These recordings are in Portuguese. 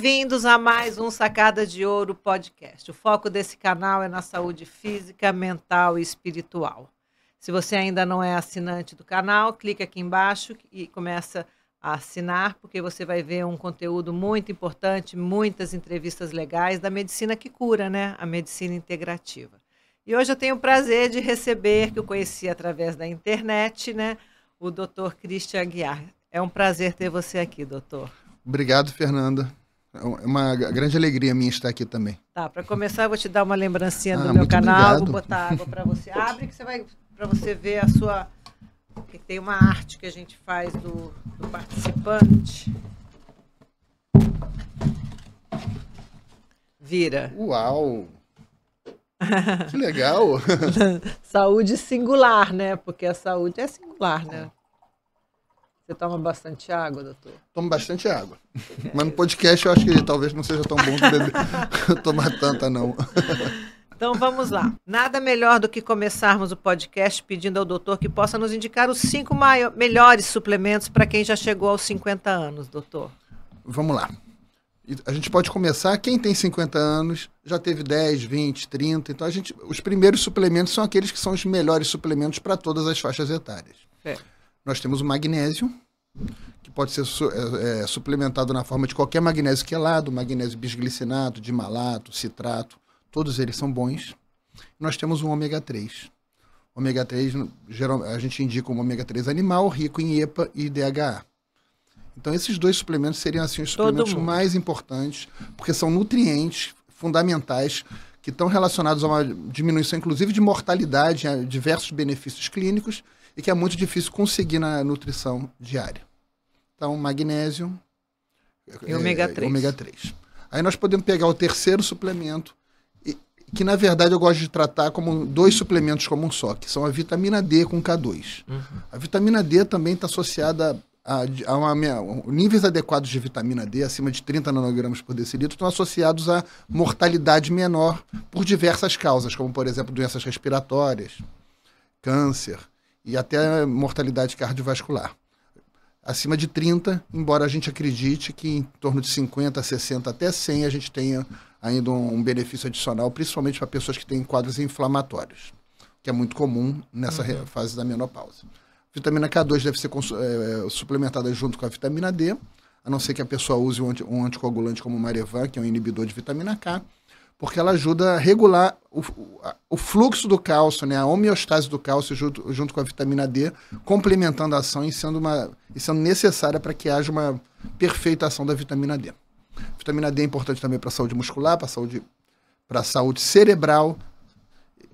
Bem-vindos a mais um Sacada de Ouro podcast. O foco desse canal é na saúde física, mental e espiritual. Se você ainda não é assinante do canal, clica aqui embaixo e começa a assinar, porque você vai ver um conteúdo muito importante, muitas entrevistas legais da medicina que cura, né? A medicina integrativa. E hoje eu tenho o prazer de receber, que eu conheci através da internet, né? O doutor Christian Aguiar. É um prazer ter você aqui, doutor. Obrigado, Fernanda. É, é uma grande alegria minha estar aqui também. Tá, para começar, eu vou te dar uma lembrancinha ah, do meu canal, obrigado. vou botar água para você. Abre que você vai para você ver a sua que tem uma arte que a gente faz do, do participante. Vira. Uau! Que legal! saúde singular, né? Porque a saúde é singular, né? É. Você toma bastante água, doutor? Tomo bastante água. É. Mas no podcast eu acho que talvez não seja tão bom beber, tomar tanta, não. Então vamos lá. Nada melhor do que começarmos o podcast pedindo ao doutor que possa nos indicar os cinco maiores, melhores suplementos para quem já chegou aos 50 anos, doutor. Vamos lá. A gente pode começar, quem tem 50 anos, já teve 10, 20, 30. Então a gente, os primeiros suplementos são aqueles que são os melhores suplementos para todas as faixas etárias. É. Nós temos o magnésio, que pode ser su é, é, suplementado na forma de qualquer magnésio quelado, é magnésio bisglicinato, dimalato, citrato, todos eles são bons. Nós temos um ômega 3. Ômega 3, geral, a gente indica um ômega 3 animal rico em EPA e DHA. Então esses dois suplementos seriam assim os suplementos mais importantes, porque são nutrientes fundamentais que estão relacionados a uma diminuição inclusive de mortalidade, a diversos benefícios clínicos e que é muito difícil conseguir na nutrição diária. Então, magnésio e ômega 3. É, ômega 3. Aí nós podemos pegar o terceiro suplemento, que na verdade eu gosto de tratar como dois suplementos como um só, que são a vitamina D com K2. Uhum. A vitamina D também está associada a, a, uma, a níveis adequados de vitamina D, acima de 30 nanogramas por decilitro, estão associados a mortalidade menor por diversas causas, como por exemplo doenças respiratórias, câncer e até mortalidade cardiovascular. Acima de 30, embora a gente acredite que em torno de 50, 60 até 100 a gente tenha ainda um benefício adicional, principalmente para pessoas que têm quadros inflamatórios, que é muito comum nessa uhum. fase da menopausa. Vitamina K2 deve ser é, suplementada junto com a vitamina D, a não ser que a pessoa use um, anticoagulante como o Marevan, que é um inibidor de vitamina K, porque ela ajuda a regular o, o fluxo do cálcio, né? a homeostase do cálcio junto, junto com a vitamina D, complementando a ação e sendo, uma, e sendo necessária para que haja uma perfeita ação da vitamina D. vitamina D é importante também para a saúde muscular, para a saúde, saúde cerebral,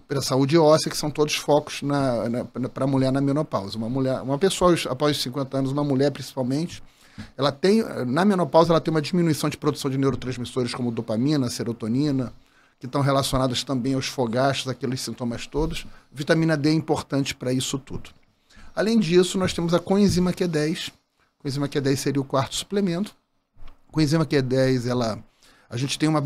para a saúde óssea, que são todos focos na, na, para a mulher na menopausa. Uma, mulher, uma pessoa após 50 anos, uma mulher principalmente, ela tem, na menopausa, ela tem uma diminuição de produção de neurotransmissores como dopamina, serotonina, que estão relacionadas também aos fogachos, aqueles sintomas todos. Vitamina D é importante para isso tudo. Além disso, nós temos a coenzima Q10. coenzima Q10 seria o quarto suplemento. coenzima Q10, ela, a gente tem uma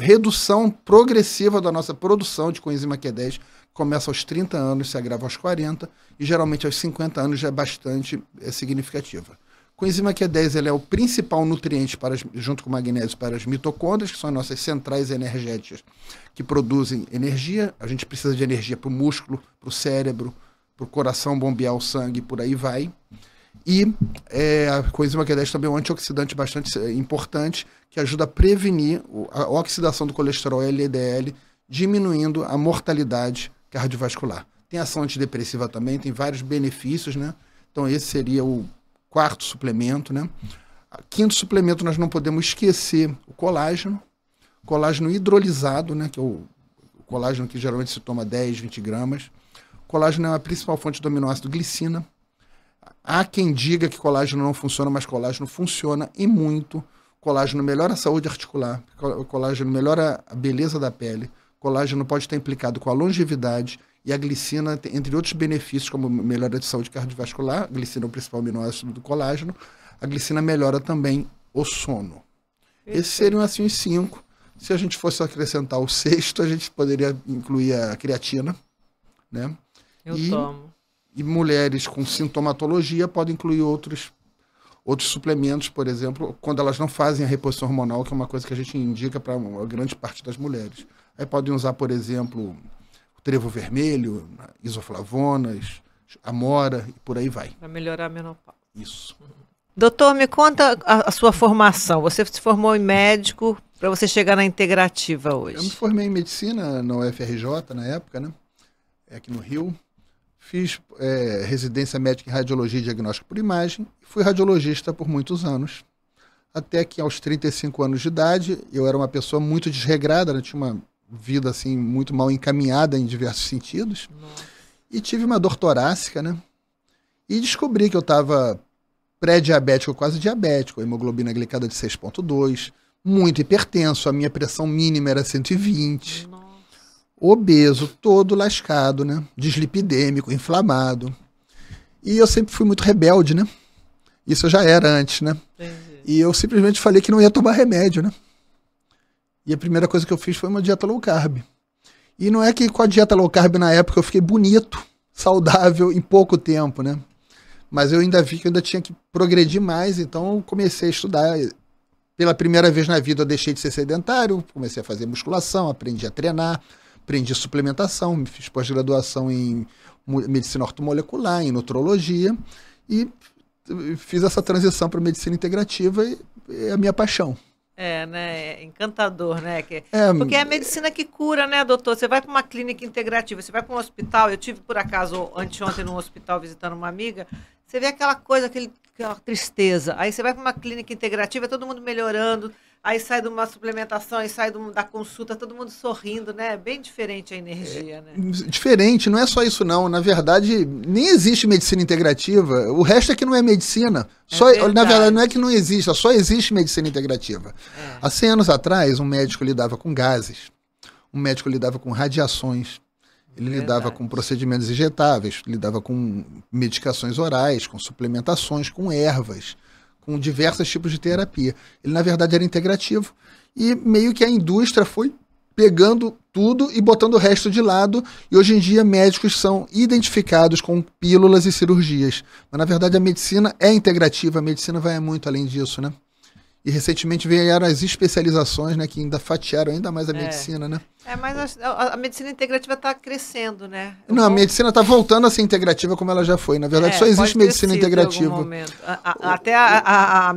redução progressiva da nossa produção de coenzima Q10, começa aos 30 anos, se agrava aos 40, e geralmente aos 50 anos já é bastante é, significativa. Coenzima Q10 ele é o principal nutriente para as, junto com o magnésio para as mitocôndrias, que são as nossas centrais energéticas que produzem energia. A gente precisa de energia para o músculo, para o cérebro, para o coração bombear o sangue, por aí vai. E é, a coenzima Q10 também é um antioxidante bastante é, importante que ajuda a prevenir a oxidação do colesterol LDL, diminuindo a mortalidade cardiovascular. Tem ação antidepressiva também, tem vários benefícios, né? Então esse seria o quarto suplemento, né? Quinto suplemento, nós não podemos esquecer o colágeno, colágeno hidrolisado, né? Que é o colágeno que geralmente se toma 10, 20 gramas. Colágeno é a principal fonte do aminoácido glicina. Há quem diga que colágeno não funciona, mas colágeno funciona e muito. Colágeno melhora a saúde articular, colágeno melhora a beleza da pele, colágeno pode estar implicado com a longevidade e a glicina, entre outros benefícios, como melhora de saúde cardiovascular, a glicina é o principal aminoácido do colágeno, a glicina melhora também o sono. Perfeito. Esses seriam assim os cinco. Se a gente fosse acrescentar o sexto, a gente poderia incluir a creatina, né? Eu e, tomo. E mulheres com sintomatologia podem incluir outros outros suplementos, por exemplo, quando elas não fazem a reposição hormonal, que é uma coisa que a gente indica para a grande parte das mulheres. Aí podem usar, por exemplo, trevo vermelho, isoflavonas, amora e por aí vai. Para melhorar a menopausa. Isso. Doutor, me conta a, a, sua formação. Você se formou em médico para você chegar na integrativa hoje. Eu me formei em medicina na UFRJ na época, né? É aqui no Rio. Fiz é, residência médica em radiologia e diagnóstico por imagem. Fui radiologista por muitos anos. Até que aos 35 anos de idade, eu era uma pessoa muito desregrada, né? tinha uma vida assim muito mal encaminhada em diversos sentidos. Nossa. E tive uma dor torácica, né? E descobri que eu estava pré-diabético, quase diabético, hemoglobina glicada de 6.2, muito hipertenso, a minha pressão mínima era 120. Nossa. Obeso, todo lascado, né? Deslipidêmico, inflamado. E eu sempre fui muito rebelde, né? Isso eu já era antes, né? Entendi. E eu simplesmente falei que não ia tomar remédio, né? E a primeira coisa que eu fiz foi uma dieta low carb. E não é que com a dieta low carb na época eu fiquei bonito, saudável em pouco tempo, né? Mas eu ainda vi que eu ainda tinha que progredir mais, então eu comecei a estudar. Pela primeira vez na vida eu deixei de ser sedentário, comecei a fazer musculação, aprendi a treinar, aprendi suplementação, fiz pós-graduação em medicina ortomolecular, em nutrologia e fiz essa transição para medicina integrativa e é a minha paixão. É, né? É encantador, né? Que, é, porque é a medicina que cura, né, doutor? Você vai para uma clínica integrativa, você vai para um hospital. Eu tive, por acaso, anteontem num hospital visitando uma amiga. Você vê aquela coisa, aquele, aquela tristeza. Aí você vai para uma clínica integrativa, é todo mundo melhorando aí sai de uma suplementação, aí sai do, da consulta, todo mundo sorrindo, né? É bem diferente a energia, né? É, diferente, não é só isso não. Na verdade, nem existe medicina integrativa. O resto é que não é medicina. É só, verdade. na verdade, não é que não exista, só existe medicina integrativa. É. Há 100 anos atrás, um médico lidava com gases, um médico lidava com radiações, ele verdade. lidava com procedimentos injetáveis, lidava com medicações orais, com suplementações, com ervas com diversos tipos de terapia. Ele, na verdade, era integrativo. E meio que a indústria foi pegando tudo e botando o resto de lado. E hoje em dia, médicos são identificados com pílulas e cirurgias. Mas, na verdade, a medicina é integrativa, a medicina vai muito além disso, né? E recentemente vieram as especializações, né, que ainda fatiaram ainda mais a é. medicina, né? É, mas a, a medicina integrativa está crescendo, né? Eu não, vou... a medicina está voltando a ser integrativa como ela já foi. Na verdade, é, só existe medicina integrativa. a, até a,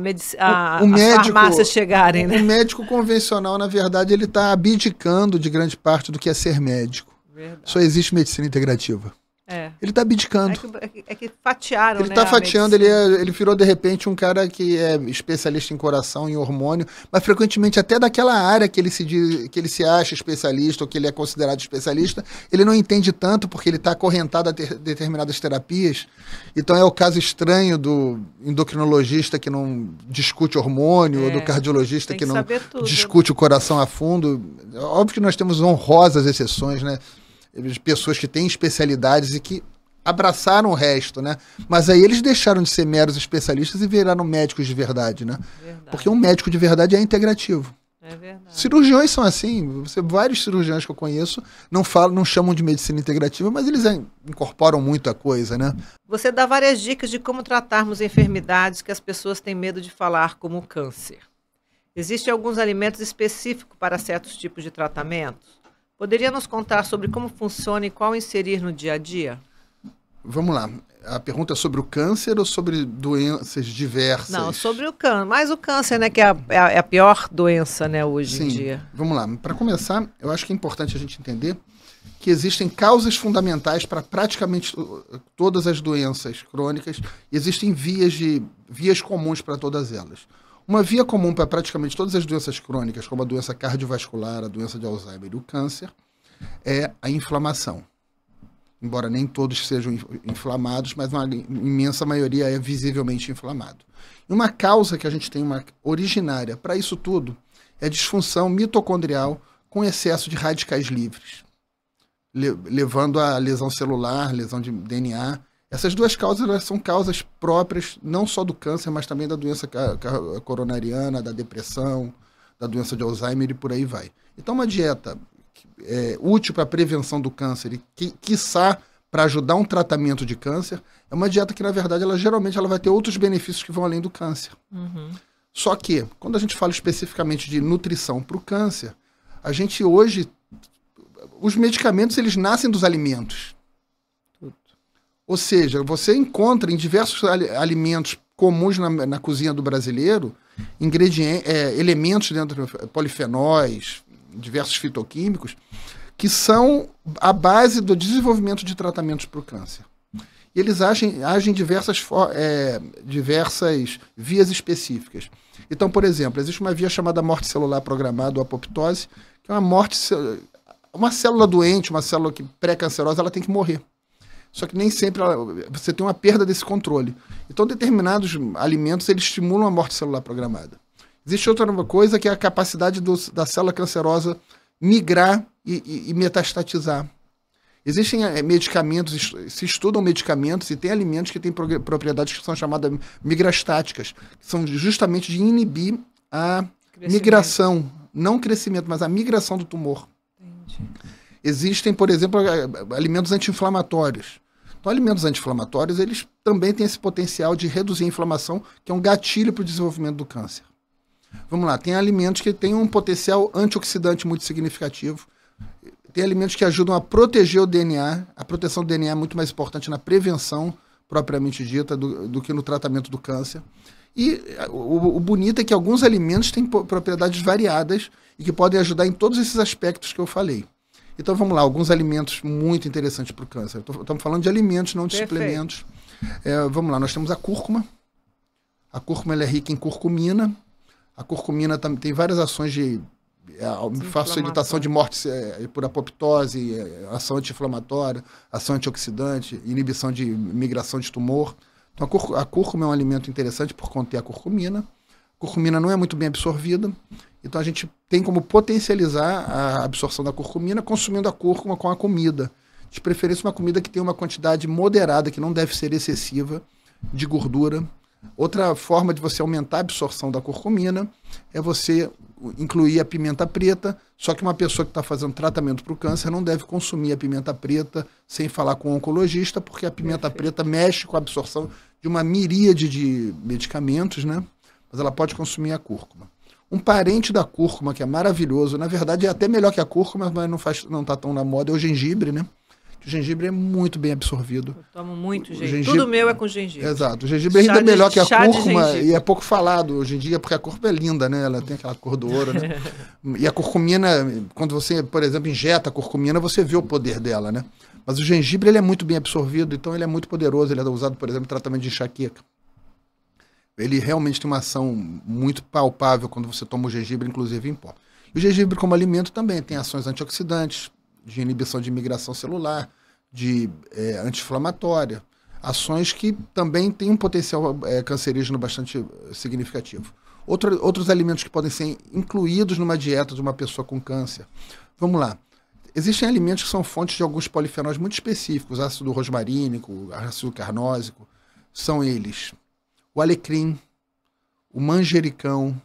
o, médico, farmácias chegarem, né? O médico convencional, na verdade, ele está abdicando de grande parte do que é ser médico. Verdade. Só existe medicina integrativa. É. Ele tá abdicando. É que, é que é fatiaram, ele né, tá fatiando, ele, é, ele virou de repente um cara que é especialista em coração, em hormônio, mas frequentemente até daquela área que ele se, diz, que ele se acha especialista ou que ele é considerado especialista, ele não entende tanto porque ele tá acorrentado a ter, determinadas terapias. Então é o caso estranho do endocrinologista que não discute hormônio é, ou do é, cardiologista que, que não tudo. discute o coração a fundo. Óbvio que nós temos honrosas exceções, né? pessoas que têm especialidades e que abraçaram o resto, né? Mas aí eles deixaram de ser meros especialistas e viraram médicos de verdade, né? Verdade. Porque um médico de verdade é integrativo. É verdade. Cirurgiões são assim, você, vários cirurgiões que eu conheço não falam, não chamam de medicina integrativa, mas eles incorporam muito a coisa, né? Você dá várias dicas de como tratarmos enfermidades que as pessoas têm medo de falar, como o câncer. Existem alguns alimentos específicos para certos tipos de tratamentos? Poderia nos contar sobre como funciona e qual inserir no dia a dia? Vamos lá. A pergunta é sobre o câncer ou sobre doenças diversas? Não, sobre o câncer. Mas o câncer, né, que é a, é a é pior doença, né, hoje Sim. em dia. Vamos lá. Para começar, eu acho que é importante a gente entender que existem causas fundamentais para praticamente todas as doenças crônicas, existem vias de vias comuns para todas elas. Uma via comum para praticamente todas as doenças crônicas, como a doença cardiovascular, a doença de Alzheimer e o câncer, é a inflamação. Embora nem todos sejam inflamados, mas uma imensa maioria é visivelmente inflamado. E uma causa que a gente tem uma originária para isso tudo é disfunção mitocondrial com excesso de radicais livres, levando a lesão celular, lesão de DNA essas duas causas elas são causas próprias não só do câncer, mas também da doença coronariana, da depressão, da doença de Alzheimer e por aí vai. Então, uma dieta é, útil para a prevenção do câncer e, que, quiçá, para ajudar um tratamento de câncer, é uma dieta que, na verdade, ela geralmente ela vai ter outros benefícios que vão além do câncer. Uhum. Só que, quando a gente fala especificamente de nutrição para o câncer, a gente hoje. Os medicamentos, eles nascem dos alimentos. Ou seja, você encontra em diversos alimentos comuns na, na cozinha do brasileiro ingredientes, é, elementos dentro polifenóis, diversos fitoquímicos que são a base do desenvolvimento de tratamentos para o câncer. E eles agem, agem diversas, é, diversas vias específicas. Então, por exemplo, existe uma via chamada morte celular programada, ou apoptose, que é uma morte. Uma célula doente, uma célula pré-cancerosa, ela tem que morrer. Só que nem sempre ela, você tem uma perda desse controle. Então, determinados alimentos eles estimulam a morte celular programada. Existe outra coisa que é a capacidade do, da célula cancerosa migrar e, e, e metastatizar. Existem eh, medicamentos, se estudam medicamentos e tem alimentos que têm propriedades que são chamadas migrastáticas, que são justamente de inibir a migração, não crescimento, mas a migração do tumor. Entendi. Existem, por exemplo, eh, alimentos anti-inflamatórios. Então, alimentos anti-inflamatórios, eles também têm esse potencial de reduzir a inflamação, que é um gatilho para o desenvolvimento do câncer. Vamos lá, tem alimentos que têm um potencial antioxidante muito significativo. Tem alimentos que ajudam a proteger o DNA. A proteção do DNA é muito mais importante na prevenção, propriamente dita, do, do que no tratamento do câncer. E o, o, bonito é que alguns alimentos têm propriedades variadas e que podem ajudar em todos esses aspectos que eu falei. Então vamos lá, alguns alimentos muito interessantes para o câncer. Estamos falando de alimentos, não de Perfeito. suplementos. É, vamos lá, nós temos a cúrcuma. A cúrcuma é rica em curcumina. A curcumina também tem várias ações de é, facilitação de morte é, por apoptose, é, ação anti-inflamatória, ação antioxidante, inibição de migração de tumor. Então a, cúrcuma é um alimento interessante por conter a curcumina. Curcumina não é muito bem absorvida, então a gente tem como potencializar a absorção da curcumina consumindo a cúrcuma com a comida. De preferência, uma comida que tem uma quantidade moderada, que não deve ser excessiva, de gordura. Outra forma de você aumentar a absorção da curcumina é você incluir a pimenta preta, só que uma pessoa que está fazendo tratamento para o câncer não deve consumir a pimenta preta sem falar com o oncologista, porque a pimenta preta mexe com a absorção de uma miríade de medicamentos, né? mas ela pode consumir a cúrcuma. Um parente da cúrcuma, que é maravilhoso, na verdade é até melhor que a cúrcuma, mas não está não está tão na moda, é o gengibre, né? O gengibre é muito bem absorvido. Eu tomo muito gengibre. gengibre. Tudo meu é com gengibre. Exato. O gengibre é chá ainda de, é melhor que a cúrcuma e é pouco falado hoje em dia, porque a cúrcuma é linda, né? Ela tem aquela cor do ouro, né? e a curcumina, quando você, por exemplo, injeta a curcumina, você vê o poder dela, né? Mas o gengibre ele é muito bem absorvido, então ele é muito poderoso. Ele é usado, por exemplo, em tratamento de enxaqueca. Ele realmente tem uma ação muito palpável quando você toma o gengibre, inclusive em pó. E o gengibre, como alimento, também tem ações antioxidantes, de inibição de migração celular, de é, anti-inflamatória, ações que também têm um potencial é, cancerígeno bastante eh, significativo. Outro, outros alimentos que podem ser incluídos numa dieta de uma pessoa com câncer. Vamos lá. Existem alimentos que são fontes de alguns polifenóis muito específicos, ácido rosmarínico, ácido carnósico, são eles o alecrim, o manjericão,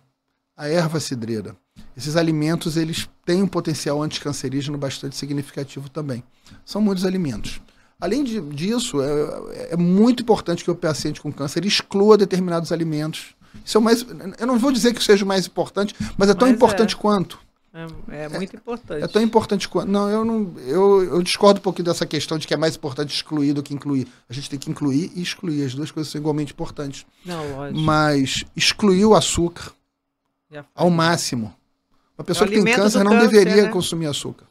a erva cidreira. Esses alimentos eles têm um potencial anticancerígeno bastante significativo também. São muitos alimentos. Além de, disso, é, é, muito importante que o paciente com câncer exclua determinados alimentos. Isso é mais, eu não vou dizer que seja o mais importante, mas é tão mas é. importante é. quanto. É, é, é muito é, importante. É tão importante quanto. Não, eu não. Eu, eu discordo um pouquinho dessa questão de que é mais importante excluir do que incluir. A gente tem que incluir e excluir. As duas coisas são igualmente importantes. Não, lógico. Mas excluir o açúcar ao máximo. Uma pessoa é que tem câncer não câncer, deveria né? consumir açúcar.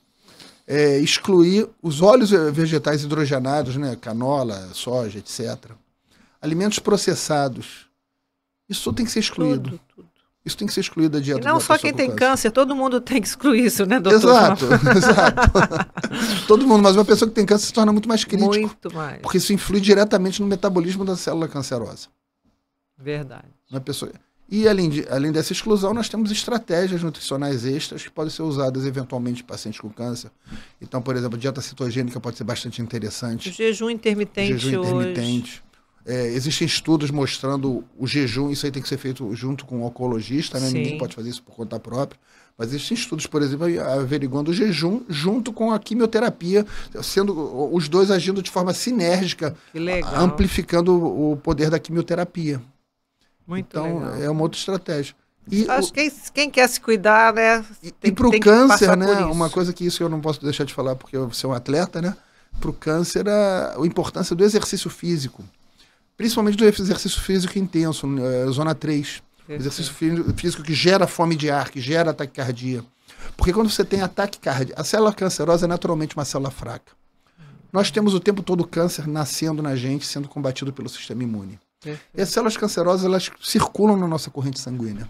É, excluir os óleos vegetais hidrogenados, né? Canola, soja, etc. Alimentos processados. Isso tudo tem que ser excluído. Tudo, tudo. Isso tem que ser excluído da dieta. E não só quem tem câncer. câncer. todo mundo tem que excluir isso, né, doutor? Exato, exato. todo mundo, mas uma pessoa que tem câncer se torna muito mais crítico. Muito mais. Porque isso influi diretamente no metabolismo da célula cancerosa. Verdade. Uma pessoa... E além, de, além dessa exclusão, nós temos estratégias nutricionais extras que podem ser usadas eventualmente em pacientes com câncer. Então, por exemplo, dieta cetogênica pode ser bastante interessante. O jejum intermitente. O jejum intermitente. Hoje. É, existem estudos mostrando o jejum, isso aí tem que ser feito junto com o oncologista, né? ninguém pode fazer isso por conta própria. Mas existem estudos, por exemplo, averiguando o jejum junto com a quimioterapia, sendo os dois agindo de forma sinérgica, amplificando o poder da quimioterapia. Muito então, legal. é uma outra estratégia. E Acho que quem quer se cuidar, né? Tem, e para o câncer, né? Uma coisa que isso eu não posso deixar de falar, porque você é um atleta, né? Para o câncer, a, a importância do exercício físico principalmente do exercício físico intenso, né, eh, zona 3. Perfeito. Exercício físico que gera fome de ar, que gera taquicardia. Porque quando você tem ataque cardíaco, a célula cancerosa é naturalmente uma célula fraca. Nós temos o tempo todo o câncer nascendo na gente, sendo combatido pelo sistema imune. Perfeito. E as células cancerosas, elas circulam na nossa corrente sanguínea.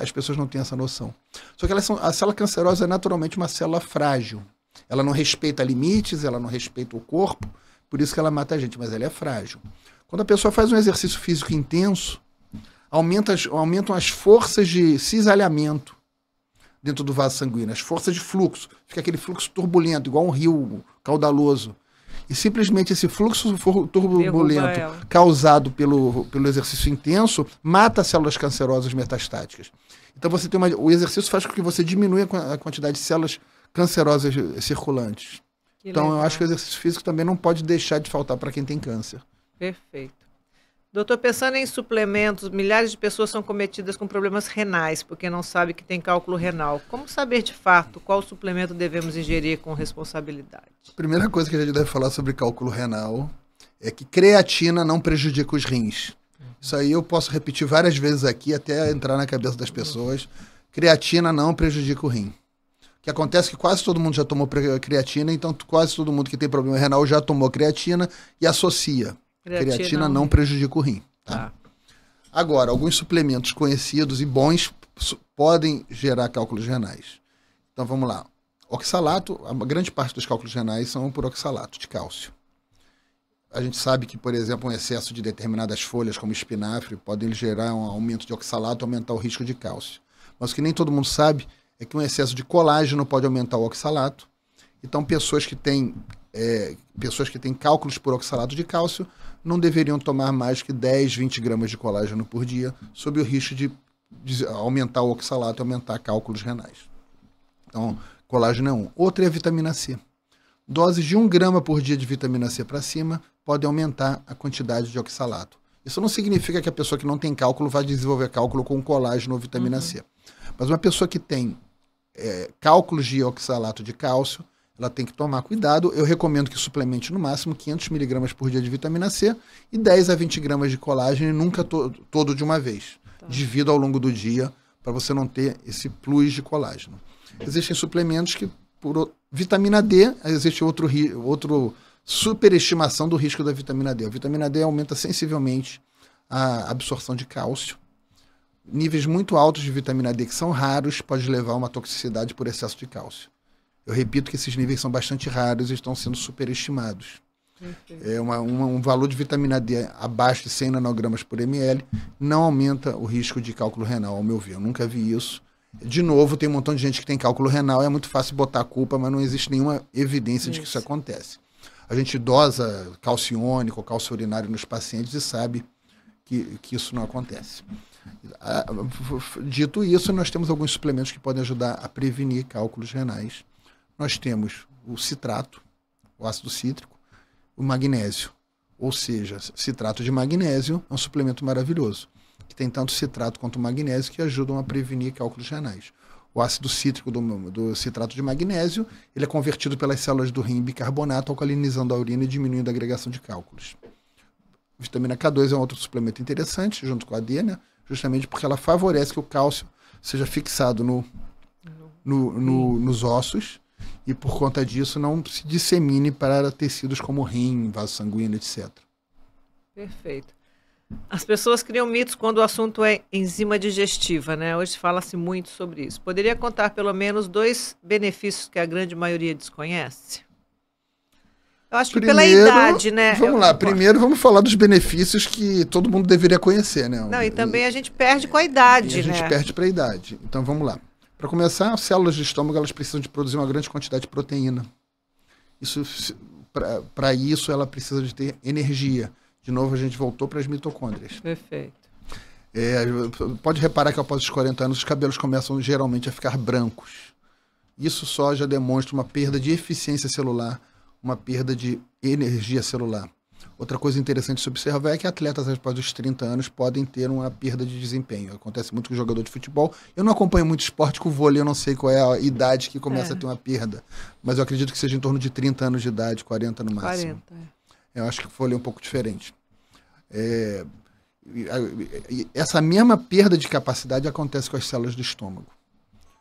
As pessoas não têm essa noção. Só que elas são, a célula cancerosa é naturalmente uma célula frágil. Ela não respeita limites, ela não respeita o corpo, por isso que ela mata a gente, mas ela é frágil. Quando a pessoa faz um exercício físico intenso, aumenta as, aumentam as forças de cisalhamento dentro do vaso sanguíneo, as forças de fluxo. Fica aquele fluxo turbulento, igual um rio caudaloso. E simplesmente esse fluxo turbulento causado pelo, pelo exercício intenso mata células cancerosas metastáticas. Então você tem uma, o exercício faz com que você diminua a quantidade de células cancerosas eh, circulantes. Que então legal. eu acho que o exercício físico também não pode deixar de faltar para quem tem câncer. Perfeito. Doutor, pensando em suplementos, milhares de pessoas são cometidas com problemas renais, porque não sabe que tem cálculo renal. Como saber de fato qual suplemento devemos ingerir com responsabilidade? A primeira coisa que a gente deve falar sobre cálculo renal é que creatina não prejudica os rins. Isso aí eu posso repetir várias vezes aqui até entrar na cabeça das pessoas. Creatina não prejudica o rim. O que acontece é que quase todo mundo já tomou creatina, então quase todo mundo que tem problema renal já tomou creatina e associa. Creatina, Creatina não né? prejudica o rim. Tá? Ah. Agora, alguns suplementos conhecidos e bons podem gerar cálculos renais. Então vamos lá. Oxalato, a grande parte dos cálculos renais são por oxalato de cálcio. A gente sabe que, por exemplo, um excesso de determinadas folhas, como espinafre, podem gerar um aumento de oxalato, aumentar o risco de cálcio. Mas o que nem todo mundo sabe é que um excesso de colágeno pode aumentar o oxalato. Então, pessoas que têm, é, pessoas que têm cálculos por oxalato de cálcio não deveriam tomar mais que 10, 20 gramas de colágeno por dia, sob o risco de, de aumentar o oxalato e aumentar cálculos renais. Então, colágeno é um. Outra é a vitamina C. Doses de 1 grama por dia de vitamina C para cima podem aumentar a quantidade de oxalato. Isso não significa que a pessoa que não tem cálculo vai desenvolver cálculo com colágeno ou vitamina uhum. C. Mas uma pessoa que tem é, cálculos de oxalato de cálcio ela tem que tomar cuidado. Eu recomendo que suplemente no máximo 500 miligramas por dia de vitamina C e 10 a 20 gramas de colágeno, nunca to todo de uma vez. Tá. ao longo do dia para você não ter esse plus de colágeno. Existem suplementos que por vitamina D, existe outro outro superestimação do risco da vitamina D. A vitamina D aumenta sensivelmente a absorção de cálcio. Níveis muito altos de vitamina D que são raros pode levar a uma toxicidade por excesso de cálcio. Eu repito que esses níveis são bastante raros e estão sendo superestimados. É uma, uma, um valor de vitamina D abaixo de 100 nanogramas por ml não aumenta o risco de cálculo renal, ao meu ver. Eu nunca vi isso. De novo, tem um montão de gente que tem cálculo renal, é muito fácil botar a culpa, mas não existe nenhuma evidência isso. de que isso acontece. A gente dosa calciônico, cálcio urinário nos pacientes e sabe que, que isso não acontece. Ah, dito isso, nós temos alguns suplementos que podem ajudar a prevenir cálculos renais nós temos o citrato, o ácido cítrico, o magnésio. Ou seja, citrato de magnésio é um suplemento maravilhoso, que tem tanto citrato quanto magnésio que ajudam a prevenir cálculos renais. O ácido cítrico do, do citrato de magnésio ele é convertido pelas células do rim em bicarbonato, alcalinizando a urina e diminuindo a agregação de cálculos. Vitamina K2 é um outro suplemento interessante, junto com a D, né? justamente porque ela favorece que o cálcio seja fixado no, no, no nos ossos e por conta disso não se dissemine para tecidos como rim, vaso sanguíneo, etc. Perfeito. As pessoas criam mitos quando o assunto é enzima digestiva, né? Hoje fala-se muito sobre isso. Poderia contar pelo menos dois benefícios que a grande maioria desconhece? Eu acho que pela idade, né? Vamos lá, primeiro vamos falar dos benefícios que todo mundo deveria conhecer, né? Não, e também a gente perde com a idade, né? A gente né? perde para a idade. Então vamos lá. Para começar, as células de estômago elas precisam de produzir uma grande quantidade de proteína. Isso para isso ela precisa de ter energia. De novo a gente voltou para as mitocôndrias. Perfeito. É, pode reparar que após os 40 anos os cabelos começam geralmente a ficar brancos. Isso só já demonstra uma perda de eficiência celular, uma perda de energia celular. Outra coisa interessante de se observar é que atletas após os 30 anos podem ter uma perda de desempenho. Acontece muito com jogador de futebol. Eu não acompanho muito esporte com vôlei, eu não sei qual é a idade que começa é. a ter uma perda. Mas eu acredito que seja em torno de 30 anos de idade, 40 no máximo. 40, é. Eu acho que o vôlei é um pouco diferente. É... Essa mesma perda de capacidade acontece com as células do estômago,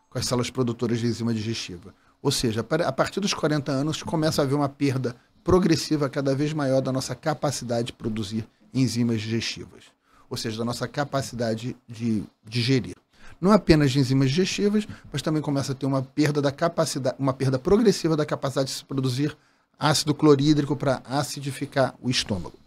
com as células produtoras de enzima digestiva. Ou seja, a partir dos 40 anos começa a haver uma perda progressiva cada vez maior da nossa capacidade de produzir enzimas digestivas, ou seja, da nossa capacidade de digerir. Não apenas de enzimas digestivas, mas também começa a ter uma perda da capacidade, uma perda progressiva da capacidade de se produzir ácido clorídrico para acidificar o estômago.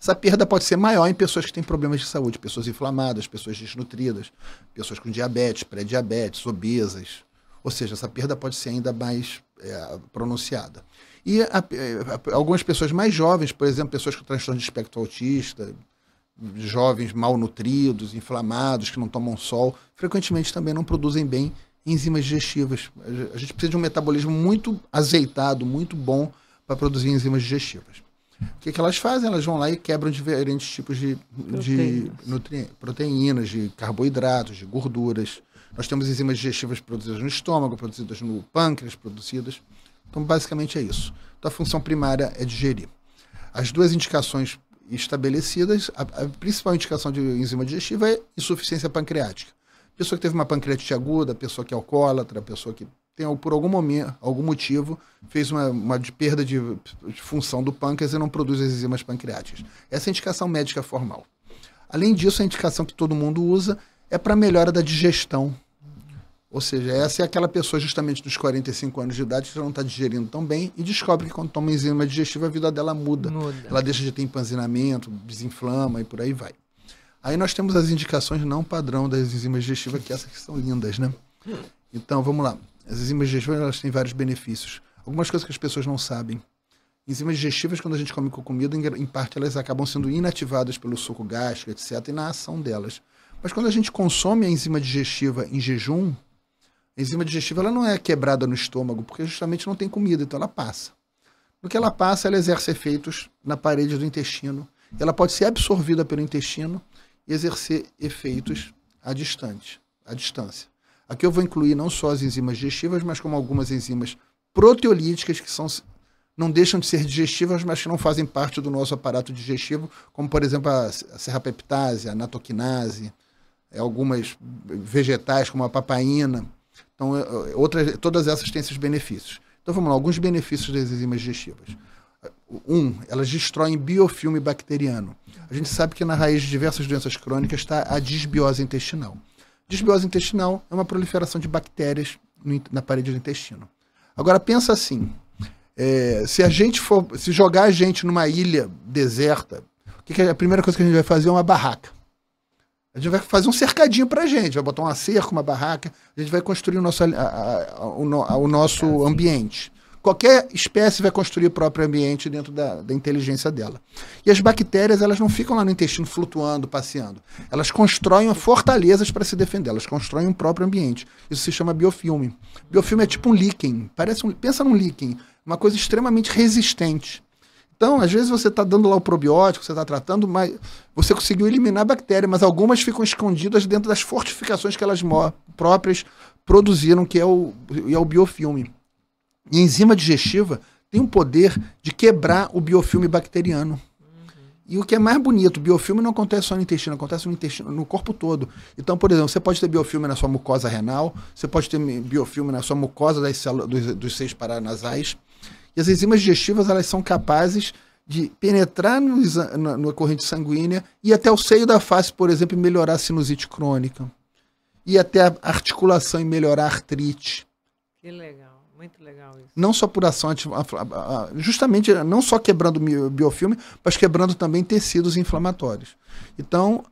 Essa perda pode ser maior em pessoas que têm problemas de saúde, pessoas inflamadas, pessoas desnutridas, pessoas com diabetes, pré-diabetes, obesas. Ou seja, essa perda pode ser ainda mais é, pronunciada. E a, a, algumas pessoas mais jovens, por exemplo, pessoas com transtorno de espectro autista, jovens malnutridos, inflamados, que não tomam sol, frequentemente também não produzem bem enzimas digestivas. A gente precisa de um metabolismo muito azeitado, muito bom para produzir enzimas digestivas. O que, que elas fazem? Elas vão lá e quebram diferentes tipos de, de proteínas, de carboidratos, de gorduras. Nós temos enzimas digestivas produzidas no estômago, produzidas no pâncreas, produzidas então, basicamente é isso. Então, a função primária é digerir. As duas indicações estabelecidas, a, a principal indicação de enzima digestiva é insuficiência pancreática. Pessoa que teve uma pancreatite aguda, pessoa que é alcoólatra, pessoa que tem, por algum momento, algum motivo, fez uma, uma de perda de, de, função do pâncreas e não produz as enzimas pancreáticas. Essa é a indicação médica formal. Além disso, a indicação que todo mundo usa é para melhora da digestão ou seja, essa é aquela pessoa justamente dos 45 anos de idade que não está digerindo tão bem e descobre que quando toma enzima digestiva a vida dela muda. muda. Ela deixa de ter empanzinamento, desinflama e por aí vai. Aí nós temos as indicações não padrão das enzimas digestivas, que é essas que são lindas, né? Então, vamos lá. As enzimas digestivas elas têm vários benefícios. Algumas coisas que as pessoas não sabem. Enzimas digestivas, quando a gente come com comida, em parte elas acabam sendo inativadas pelo suco gástrico, etc., e na ação delas. Mas quando a gente consome a enzima digestiva em jejum, a enzima digestiva ela não é quebrada no estômago, porque justamente não tem comida, então ela passa. No que ela passa, ela exerce efeitos na parede do intestino. Ela pode ser absorvida pelo intestino e exercer efeitos à distante, à distância. Aqui eu vou incluir não só as enzimas digestivas, mas como algumas enzimas proteolíticas que são não deixam de ser digestivas, mas que não fazem parte do nosso aparato digestivo, como por exemplo a, a serrapeptase, a natoquinase, é, algumas vegetais como a papaina, então, é, é, outras, todas essas têm esses benefícios. Então, vamos lá, alguns benefícios das enzimas digestivas. Um, elas destroem biofilme bacteriano. A gente sabe que na raiz de diversas doenças crônicas está a disbiose intestinal. Disbiose intestinal é uma proliferação de bactérias no, na parede do intestino. Agora pensa assim: é, se a gente for, se jogar a gente numa ilha deserta, que que é a primeira coisa que a gente vai fazer é uma barraca. A gente vai fazer um cercadinho pra gente, vai botar um acerco, uma barraca, a gente vai construir o nosso, a, a, o, a, o, nosso ambiente. Qualquer espécie vai construir o próprio ambiente dentro da, da, inteligência dela. E as bactérias, elas não ficam lá no intestino flutuando, passeando. Elas constroem fortalezas para se defender, elas constroem o um próprio ambiente. Isso se chama biofilme. Biofilme é tipo um líquen, parece um, pensa num líquen, uma coisa extremamente resistente. Então, às vezes você está dando lá o probiótico, você está tratando, mas você conseguiu eliminar a bactéria, mas algumas ficam escondidas dentro das fortificações que elas próprias produziram, que é o, é o biofilme. E a enzima digestiva tem o poder de quebrar o biofilme bacteriano. Uhum. E o que é mais bonito, biofilme não acontece só no intestino, acontece no intestino, no corpo todo. Então, por exemplo, você pode ter biofilme na sua mucosa renal, você pode ter biofilme na sua mucosa das células, dos, dos seios paranasais, e as enzimas digestivas elas são capazes de penetrar no, na, na, corrente sanguínea e até o seio da face, por exemplo, e melhorar a sinusite crônica. E até a articulação e melhorar a artrite. Que legal, muito legal isso. Não só por ação justamente não só quebrando biofilme, mas quebrando também tecidos inflamatórios. Então,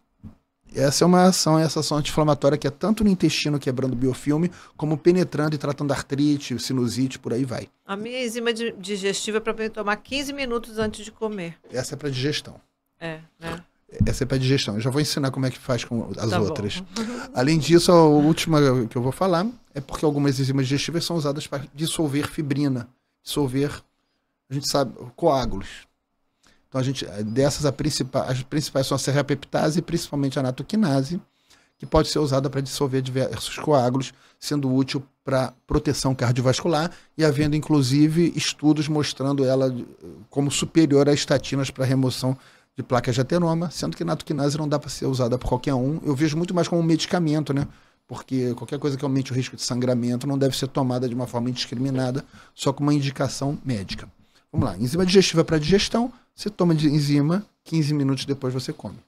essa é uma ação, essa ação anti-inflamatória que é tanto no intestino quebrando o biofilme, como penetrando e tratando artrite, sinusite, por aí vai. A minha enzima digestiva é para tomar 15 minutos antes de comer. Essa é para digestão. É, né? Essa é para digestão. Eu já vou ensinar como é que faz com as tá outras. Além disso, a última que eu vou falar é porque algumas enzimas digestivas são usadas para dissolver fibrina, dissolver, a gente sabe, coágulos. Então a gente eh, dessas a principal, as principais são a serrapeptase e principalmente a natoquinase, que pode ser usada para dissolver diversos coágulos, sendo útil para proteção cardiovascular e havendo inclusive estudos mostrando ela eh, como superior a estatinas para remoção de placas de ateroma, sendo que natoquinase não dá para ser usada por qualquer um. Eu vejo muito mais como um medicamento, né? Porque qualquer coisa que aumente o risco de sangramento não deve ser tomada de uma forma indiscriminada, só com uma indicação médica. Vamos lá, enzima digestiva para digestão, você toma de enzima, 15 minutos depois você come.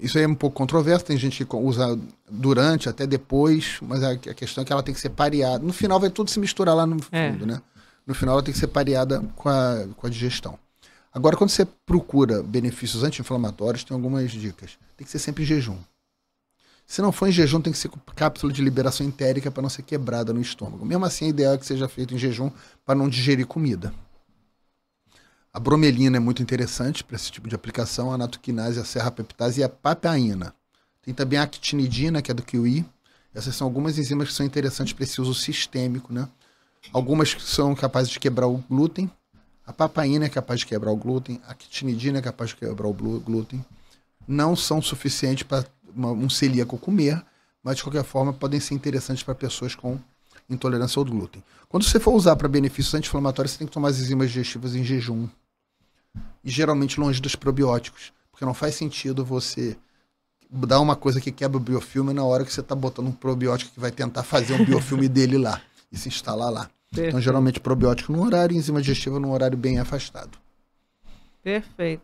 Isso aí é um pouco controverso, tem gente que usa durante, até depois, mas a, questão é que ela tem que ser pareada. No final vai tudo se misturar lá no é. fundo, é. né? No final ela tem que ser pareada com a, com a digestão. Agora, quando você procura benefícios anti-inflamatórios, tem algumas dicas. Tem que ser sempre em jejum. Se não for em jejum, tem que ser com cápsula de liberação entérica para não ser quebrada no estômago. Mesmo assim, a é ideal é que seja feito em jejum para não digerir comida. A bromelina é muito interessante para esse tipo de aplicação, a natoquinase, a serrapeptase e a papaina. Tem também a actinidina, que é do QI. Essas são algumas enzimas que são interessantes para esse uso sistêmico, né? Algumas que são capazes de quebrar o glúten. A papaina é capaz de quebrar o glúten, a actinidina é capaz de quebrar o glúten. Não são suficientes para um celíaco comer, mas de qualquer forma podem ser interessantes para pessoas com intolerância ao glúten. Quando você for usar para benefícios anti-inflamatórios, você tem que tomar as enzimas digestivas em jejum e geralmente longe dos probióticos. Porque não faz sentido você dar uma coisa que quebra o biofilme na hora que você está botando um probiótico que vai tentar fazer um biofilme dele lá e se instalar lá. Então, Perfeito. Então, geralmente, probiótico no horário e enzima digestiva num horário bem afastado. Perfeito.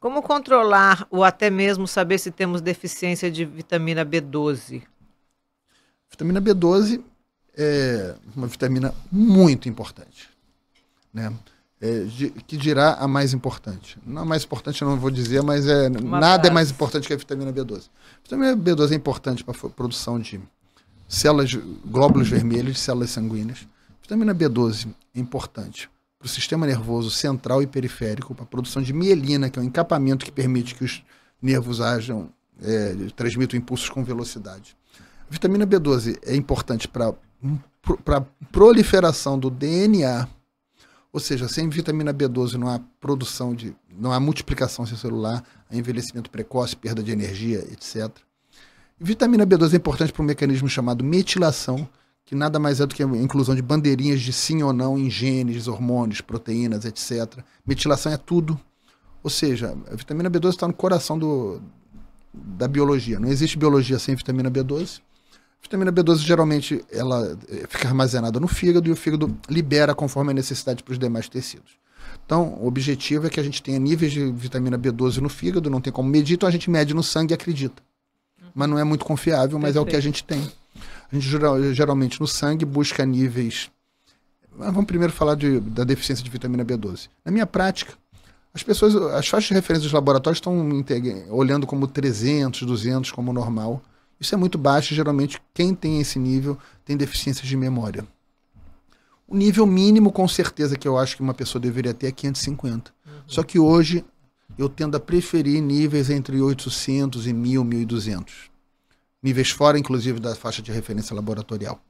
Como controlar ou até mesmo saber se temos deficiência de vitamina B12? Vitamina B12 é uma vitamina muito importante. Né? É, de, que dirá a mais importante. Não a mais importante eu não vou dizer, mas é, nada é frase. é mais importante que a vitamina B12. A vitamina B12 é importante para a produção de células, glóbulos vermelhos, células sanguíneas. A vitamina B12 é importante para o sistema nervoso central e periférico, para a produção de mielina, que é um encapamento que permite que os nervos ajam, é, transmitam impulsos com velocidade. A vitamina B12 é importante para a proliferação do DNA ou seja, sem vitamina B12 não há produção de, não há multiplicação celular, há envelhecimento precoce, perda de energia, etc. vitamina B12 é importante para um mecanismo chamado metilação, que nada mais é do que a inclusão de bandeirinhas de sim ou não em genes, hormônios, proteínas, etc. Metilação é tudo. Ou seja, a vitamina B12 está no coração do, da biologia. Não existe biologia sem vitamina B12. Vitamina B12 geralmente ela eh, fica armazenada no fígado e o fígado libera conforme a necessidade para os demais tecidos. Então, o objetivo é que a gente tenha níveis de vitamina B12 no fígado, não tem como medir, então a gente mede no sangue e acredita. Mas não é muito confiável, mas Perfeito. é o que a gente tem. A gente geralmente no sangue busca níveis. Mas vamos primeiro falar de, da deficiência de vitamina B12. Na minha prática, as pessoas, as faixas de referência dos laboratórios estão olhando como 300, 200 como normal isso é muito baixo, geralmente quem tem esse nível tem deficiências de memória. O nível mínimo, com certeza, que eu acho que uma pessoa deveria ter é 550. Uhum. Só que hoje eu tendo a preferir níveis entre 800 e 1000, 1200. Níveis fora, inclusive, da faixa de referência laboratorial.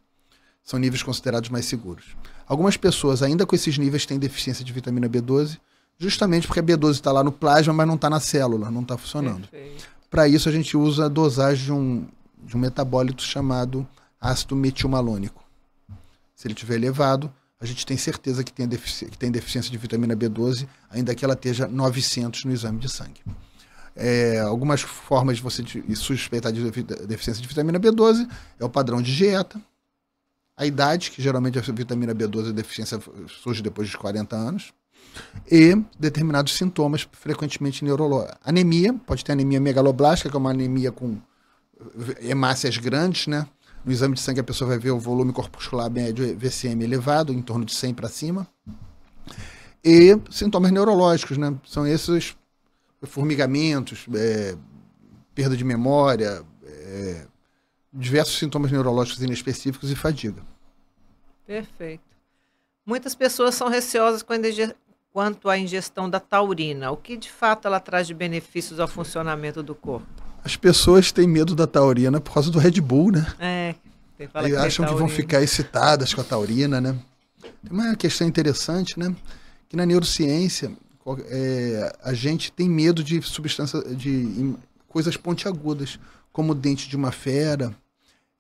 São níveis considerados mais seguros. Algumas pessoas, ainda com esses níveis, têm deficiência de vitamina B12, justamente porque a B12 está lá no plasma, mas não está na célula, não está funcionando. Perfeito. Para isso, a gente usa a dosagem de um, de um metabólito chamado ácido metilmalônico. Se ele estiver elevado, a gente tem certeza que tem, que tem deficiência de vitamina B12, ainda que ela esteja 900 no exame de sangue. É, algumas formas de você de suspeitar de deficiência de vitamina B12 é o padrão de dieta, a idade, que geralmente a vitamina B12 a deficiência surge depois dos 40 anos, e determinados sintomas frequentemente neurológicos. Anemia, pode ter anemia megaloblástica, que é uma anemia com eh, hemácias grandes, né? No exame de sangue a pessoa vai ver o volume corpuscular médio eh, VCM elevado, em torno de 100 para cima. E sintomas neurológicos, né? São esses formigamentos, é, perda de memória, é, diversos sintomas neurológicos inespecíficos e fadiga. Perfeito. Muitas pessoas são receosas com a quanto à ingestão da taurina? O que de fato ela traz de benefícios ao funcionamento do corpo? As pessoas têm medo da taurina por causa do Red Bull, né? É. E que acham é que vão ficar excitadas com a taurina, né? Tem uma questão interessante, né? Que na neurociência é, a gente tem medo de substâncias, de coisas pontiagudas, como o dente de uma fera,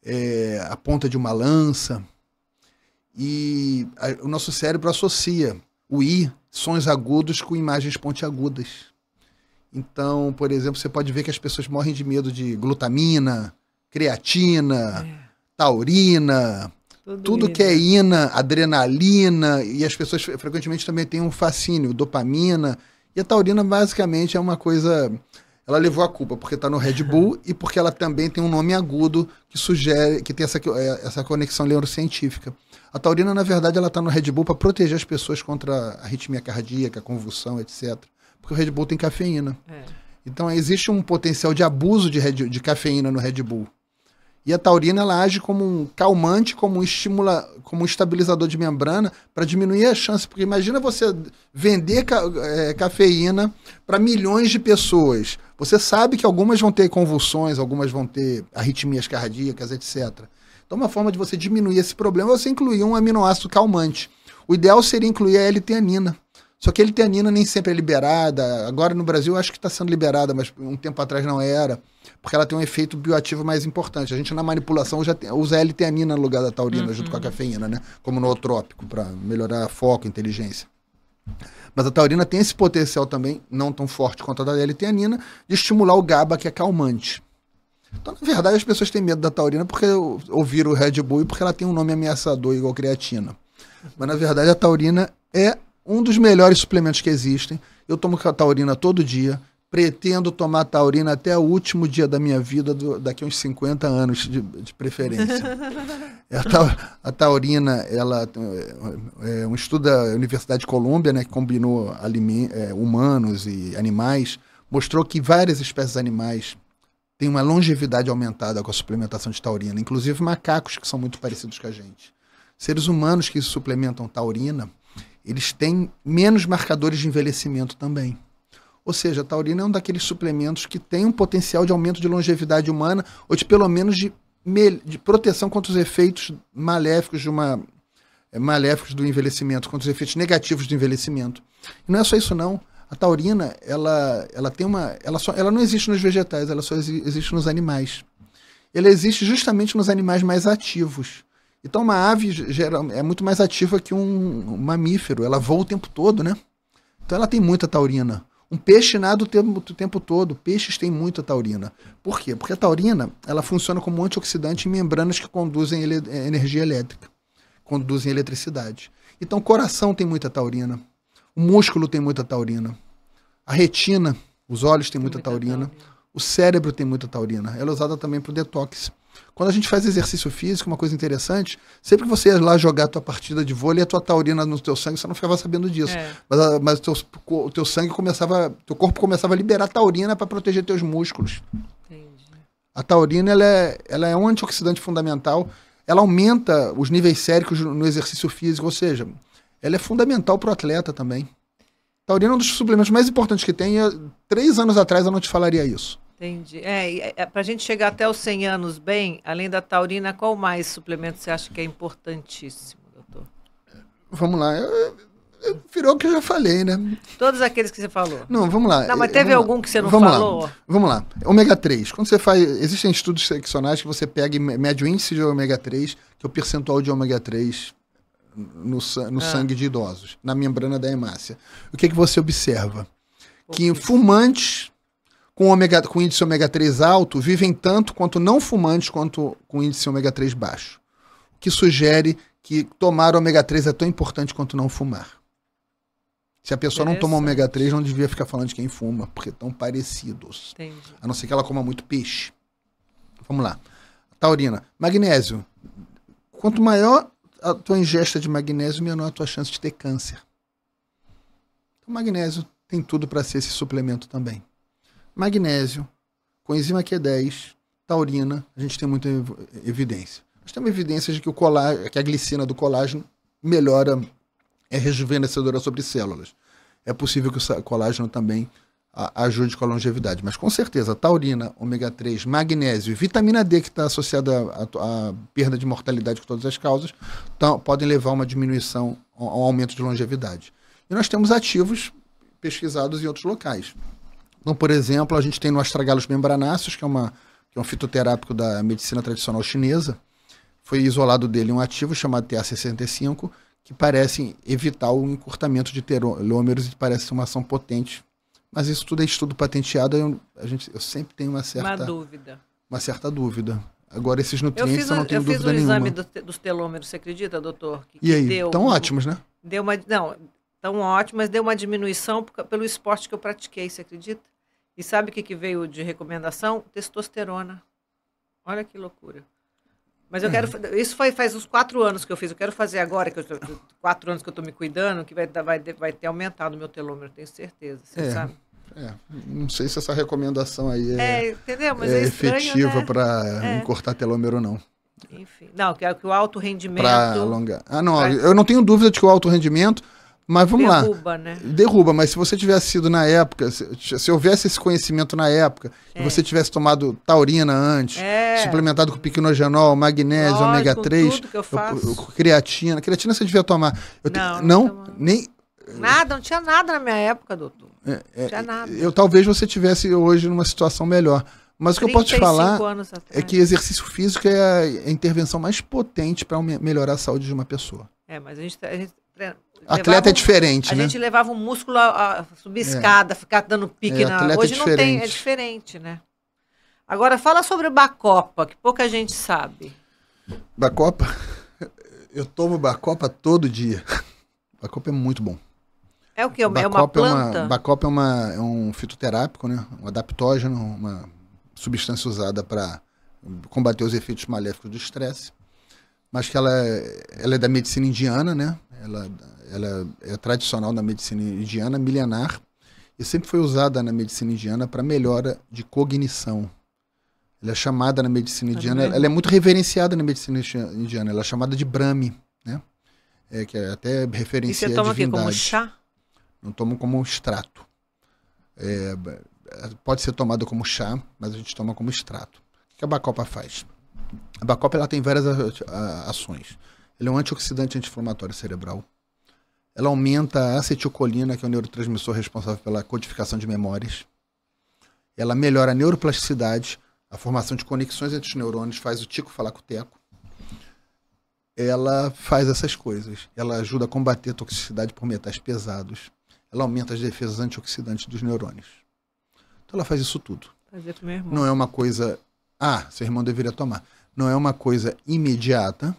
é, a ponta de uma lança. E a, o nosso cérebro associa o I sons agudos com imagens pontiagudas. Então, por exemplo, você pode ver que as pessoas morrem de medo de glutamina, creatina, é. taurina, tudo, tudo que é ina, adrenalina, e as pessoas frequentemente também têm um fascínio, dopamina. E a taurina basicamente é uma coisa ela levou a culpa porque está no Red Bull e porque ela também tem um nome agudo que sugere que tem essa, é, essa conexão neurocientífica. A taurina, na verdade, ela está no Red Bull para proteger as pessoas contra arritmia cardíaca, convulsão, etc. Porque o Red Bull tem cafeína. É. Então existe um potencial de abuso de, Red, de cafeína no Red Bull. E a taurina ela age como um calmante, como um estimula, como um estabilizador de membrana para diminuir a chance, porque imagina você vender ca, é, cafeína para milhões de pessoas. Você sabe que algumas vão ter convulsões, algumas vão ter arritmias cardíacas, etc. Então, uma forma de você diminuir esse problema é você incluir um aminoácido calmante. O ideal seria incluir a L-teanina. Só que a L-teanina nem sempre é liberada. Agora no Brasil acho que está sendo liberada, mas um tempo atrás não era, porque ela tem um efeito bioativo mais importante. A gente na manipulação já tem, usa a L-teanina no lugar da taurina uhum. junto com a uhum. cafeína, né? Como nootrópico para melhorar foco, inteligência. Mas a taurina tem esse potencial também, não tão forte quanto a da L-teanina, de estimular o GABA, que é calmante. Então, na verdade, as pessoas têm medo da taurina porque ouviram o Red Bull e porque ela tem um nome ameaçador igual creatina. Mas, na verdade, a taurina é um dos melhores suplementos que existem. Eu tomo taurina todo dia pretendo tomar taurina até o último dia da minha vida, do, daqui uns 50 anos de, de preferência. É, a, taurina, ela é, é um estudo da Universidade de Colômbia, né, que combinou é, humanos e animais, mostrou que várias espécies animais têm uma longevidade aumentada com a suplementação de taurina, inclusive macacos que são muito parecidos com a gente. Seres humanos que suplementam taurina, eles têm menos marcadores de envelhecimento também. Ou seja, a taurina é um daqueles suplementos que tem um potencial de aumento de longevidade humana, ou de pelo menos de, de proteção contra os efeitos maléficos de uma é, maléficos do envelhecimento, contra os efeitos negativos do envelhecimento. E não é só isso não. A taurina, ela, ela tem uma, ela só, ela não existe nos vegetais, ela só existe nos animais. Ela existe justamente nos animais mais ativos. Então uma ave geral, é muito mais ativa que um, um mamífero, ela voa o tempo todo, né? Então ela tem muita taurina. Um peixe nada o tempo, o tempo todo. Peixes têm muita taurina. Por quê? Porque a taurina ela funciona como um antioxidante em membranas que conduzem ele, é, energia elétrica, conduzem eletricidade. Então, o coração tem muita taurina, o músculo tem muita taurina, a retina, os olhos têm muita, muita taurina, taurina, o cérebro tem muita taurina. Ela é usada também para o detox. Quando a gente faz exercício físico, uma coisa interessante, sempre que você ia lá jogar a tua partida de vôlei, a tua taurina no teu sangue, você não ficava sabendo disso. É. Mas, mas o, teu, o teu sangue começava, teu corpo começava a liberar taurina para proteger teus músculos. Entendi. A taurina ela é, ela é um antioxidante fundamental. Ela aumenta os níveis séricos no exercício físico, ou seja, ela é fundamental para o atleta também. Taurina é um dos suplementos mais importantes que tem. três anos atrás eu não te falaria isso. Entendi. É, é, é para a gente chegar até os 100 anos bem, além da taurina, qual mais suplemento você acha que é importantíssimo, doutor? Vamos lá. Eu, eu, virou o que eu já falei, né? Todos aqueles que você falou. Não, vamos lá. Não, mas eh, teve vamos algum lá. que você não vamos falou? Lá. Vamos lá. Ômega 3. Quando você faz. Existem estudos seccionais que você pega e mede o índice de ômega 3, que é o percentual de ômega 3 no, no ah. sangue de idosos, na membrana da hemácia. O que, que você observa? Que fumantes com, ômega, com índice ômega 3 alto vivem tanto quanto não fumantes quanto com índice ômega 3 baixo, o que sugere que tomar ômega 3 é tão importante quanto não fumar. Se a pessoa não toma ômega 3, não devia ficar falando de quem fuma, porque estão parecidos. Entendi. A não ser que ela coma muito peixe. Vamos lá. Taurina, magnésio. Quanto maior a tua ingesta de magnésio, menor a tua chance de ter câncer. O magnésio tem tudo para ser esse suplemento também magnésio, coenzima Q10, taurina, a gente tem muita evidência. Nós temos evidências de que, o colá que a glicina do colágeno melhora, é rejuvenescedora sobre células. É possível que o colágeno também ajude com a longevidade. Mas com certeza, taurina, ômega 3, magnésio e vitamina D, que está associada à, à, perda de mortalidade com todas as causas, tão, podem levar a uma diminuição, a um aumento de longevidade. E nós temos ativos pesquisados em outros locais. Então, por exemplo, a gente tem no astragalus membranáceos, que é, uma, que é um fitoterápico da medicina tradicional chinesa. Foi isolado dele um ativo chamado TA65, que parece evitar o encurtamento de telômeros e parece uma ação potente. Mas isso tudo é estudo patenteado, eu, a gente, eu sempre tenho uma certa... Uma dúvida. Uma certa dúvida. Agora, esses nutrientes eu, fiz, eu não tenho eu dúvida nenhuma. Eu fiz o exame dos telômeros, você acredita, doutor? Que, e aí, Estão tão ótimos, né? Deu uma, não, tão ótimos, mas deu uma diminuição pelo esporte que eu pratiquei, você acredita? E sabe o que, que veio de recomendação? Testosterona. Olha que loucura. Mas eu quero. Uhum. Isso foi faz uns quatro anos que eu fiz. Eu quero fazer agora, que eu quatro anos que eu estou me cuidando, que vai, vai, vai ter aumentado o meu telômero, tenho certeza. Você é, sabe? É. Não sei se essa recomendação aí é, é, Mas é, é efetiva né? para é. cortar telômero, não. Enfim. Não, que, é que o alto rendimento. Para alongar. Ah, não. Vai... Eu não tenho dúvida de que o alto rendimento mas vamos derruba, lá. Derruba, né? Derruba, mas se você tivesse sido na época, se, se houvesse esse conhecimento na época, é. e você tivesse tomado taurina antes, é. suplementado com piquinogenol, magnésio, ômega 3, tudo que eu faço. Eu, eu, creatina. Creatina você devia tomar. Eu não, te, não, não nem. Nada, não tinha nada na minha época, doutor. É, não é, tinha nada. Eu talvez você tivesse hoje numa situação melhor. Mas o que eu posso te falar é que exercício físico é a intervenção mais potente para melhorar a saúde de uma pessoa. É, mas a gente, tá, a gente Atleta é diferente, a né? A gente levava o músculo a, a subir escada, é. ficar dando pique é, na. É Hoje é não tem, é diferente, né? Agora fala sobre o Bacopa, que pouca gente sabe. Bacopa? Eu tomo Bacopa todo dia. Bacopa é muito bom. É o que? É, é uma planta? É uma, bacopa é, uma, é um fitoterápico, né? Um adaptógeno, uma substância usada para combater os efeitos maléficos do estresse. Mas que ela, é, ela é da medicina indiana, né? ela, ela é tradicional na medicina indiana, milenar, e sempre foi usada na medicina indiana para melhora de cognição. Ela é chamada na medicina tá indiana, ela é muito reverenciada na medicina indiana, ela é chamada de Brahmi, né? É, que é até referência a divindade. E você toma aqui como chá? Não tomo como extrato. É, pode ser tomado como chá, mas a gente toma como extrato. O que a bacopa faz? A bacopa ela tem várias ações. Ele é um antioxidante anti-inflamatório cerebral. Ela aumenta a acetilcolina, que é o neurotransmissor responsável pela codificação de memórias. Ela melhora a neuroplasticidade, a formação de conexões entre os neurônios, faz o tico falar com o teco. Ela faz essas coisas. Ela ajuda a combater a toxicidade por metais pesados. Ela aumenta as defesas antioxidantes dos neurônios. Então ela faz isso tudo. Não é uma coisa. Ah, seu irmão deveria tomar. Não é uma coisa imediata,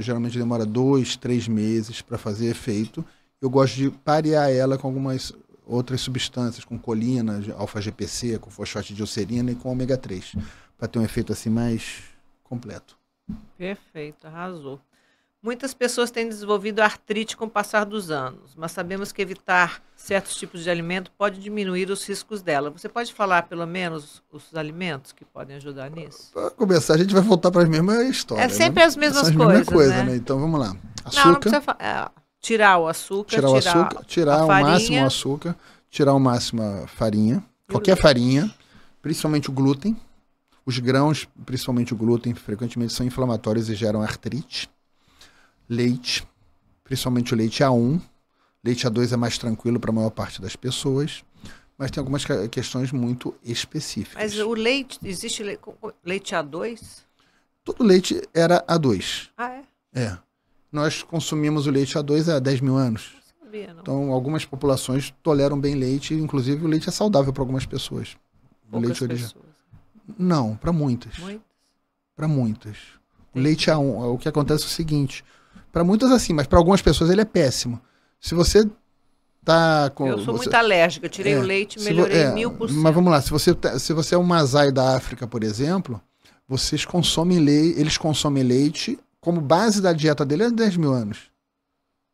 geralmente demora dois, três meses para fazer efeito. Eu gosto de parear ela com algumas outras substâncias, com colina, alfa-GPC, com fosfato de ulcerina e com ômega 3, para ter um efeito assim mais completo. Perfeito, arrasou. Muitas pessoas têm desenvolvido artrite com o passar dos anos, mas sabemos que evitar certos tipos de alimento pode diminuir os riscos dela. Você pode falar, pelo menos, os alimentos que podem ajudar nisso? Para começar, a gente vai voltar para as mesmas histórias. É né? sempre né? as mesmas coisas. né? né? Então vamos lá. Açúcar. Não, não precisa falar. É, tirar o açúcar, tirar, o açúcar, tirar ao máximo o açúcar, tirar ao máximo a farinha, qualquer farinha, principalmente o glúten. Os grãos, principalmente o glúten, frequentemente são inflamatórios e geram artrite leite, principalmente o leite A1. Leite A2 é mais tranquilo para a maior parte das pessoas, mas tem algumas questões muito específicas. Mas o leite, existe leite A2? Todo leite era A2. Ah, é? É. Nós consumimos o leite A2 há 10 mil anos. Não não. Então, algumas populações toleram bem leite, inclusive o leite é saudável para algumas pessoas. Poucas o leite original. Não, para muitas. Muitas? Para muitas. O leite A1, o que acontece é o seguinte, para muitas assim, mas para algumas pessoas ele é péssimo. Se você tá com. Eu sou você... muito alérgica, tirei é, o leite, melhorei é, mil por cento. Mas vamos lá, se você, tá, se você é um mazai da África, por exemplo, vocês consomem leite, eles consomem leite como base da dieta dele há 10 mil anos.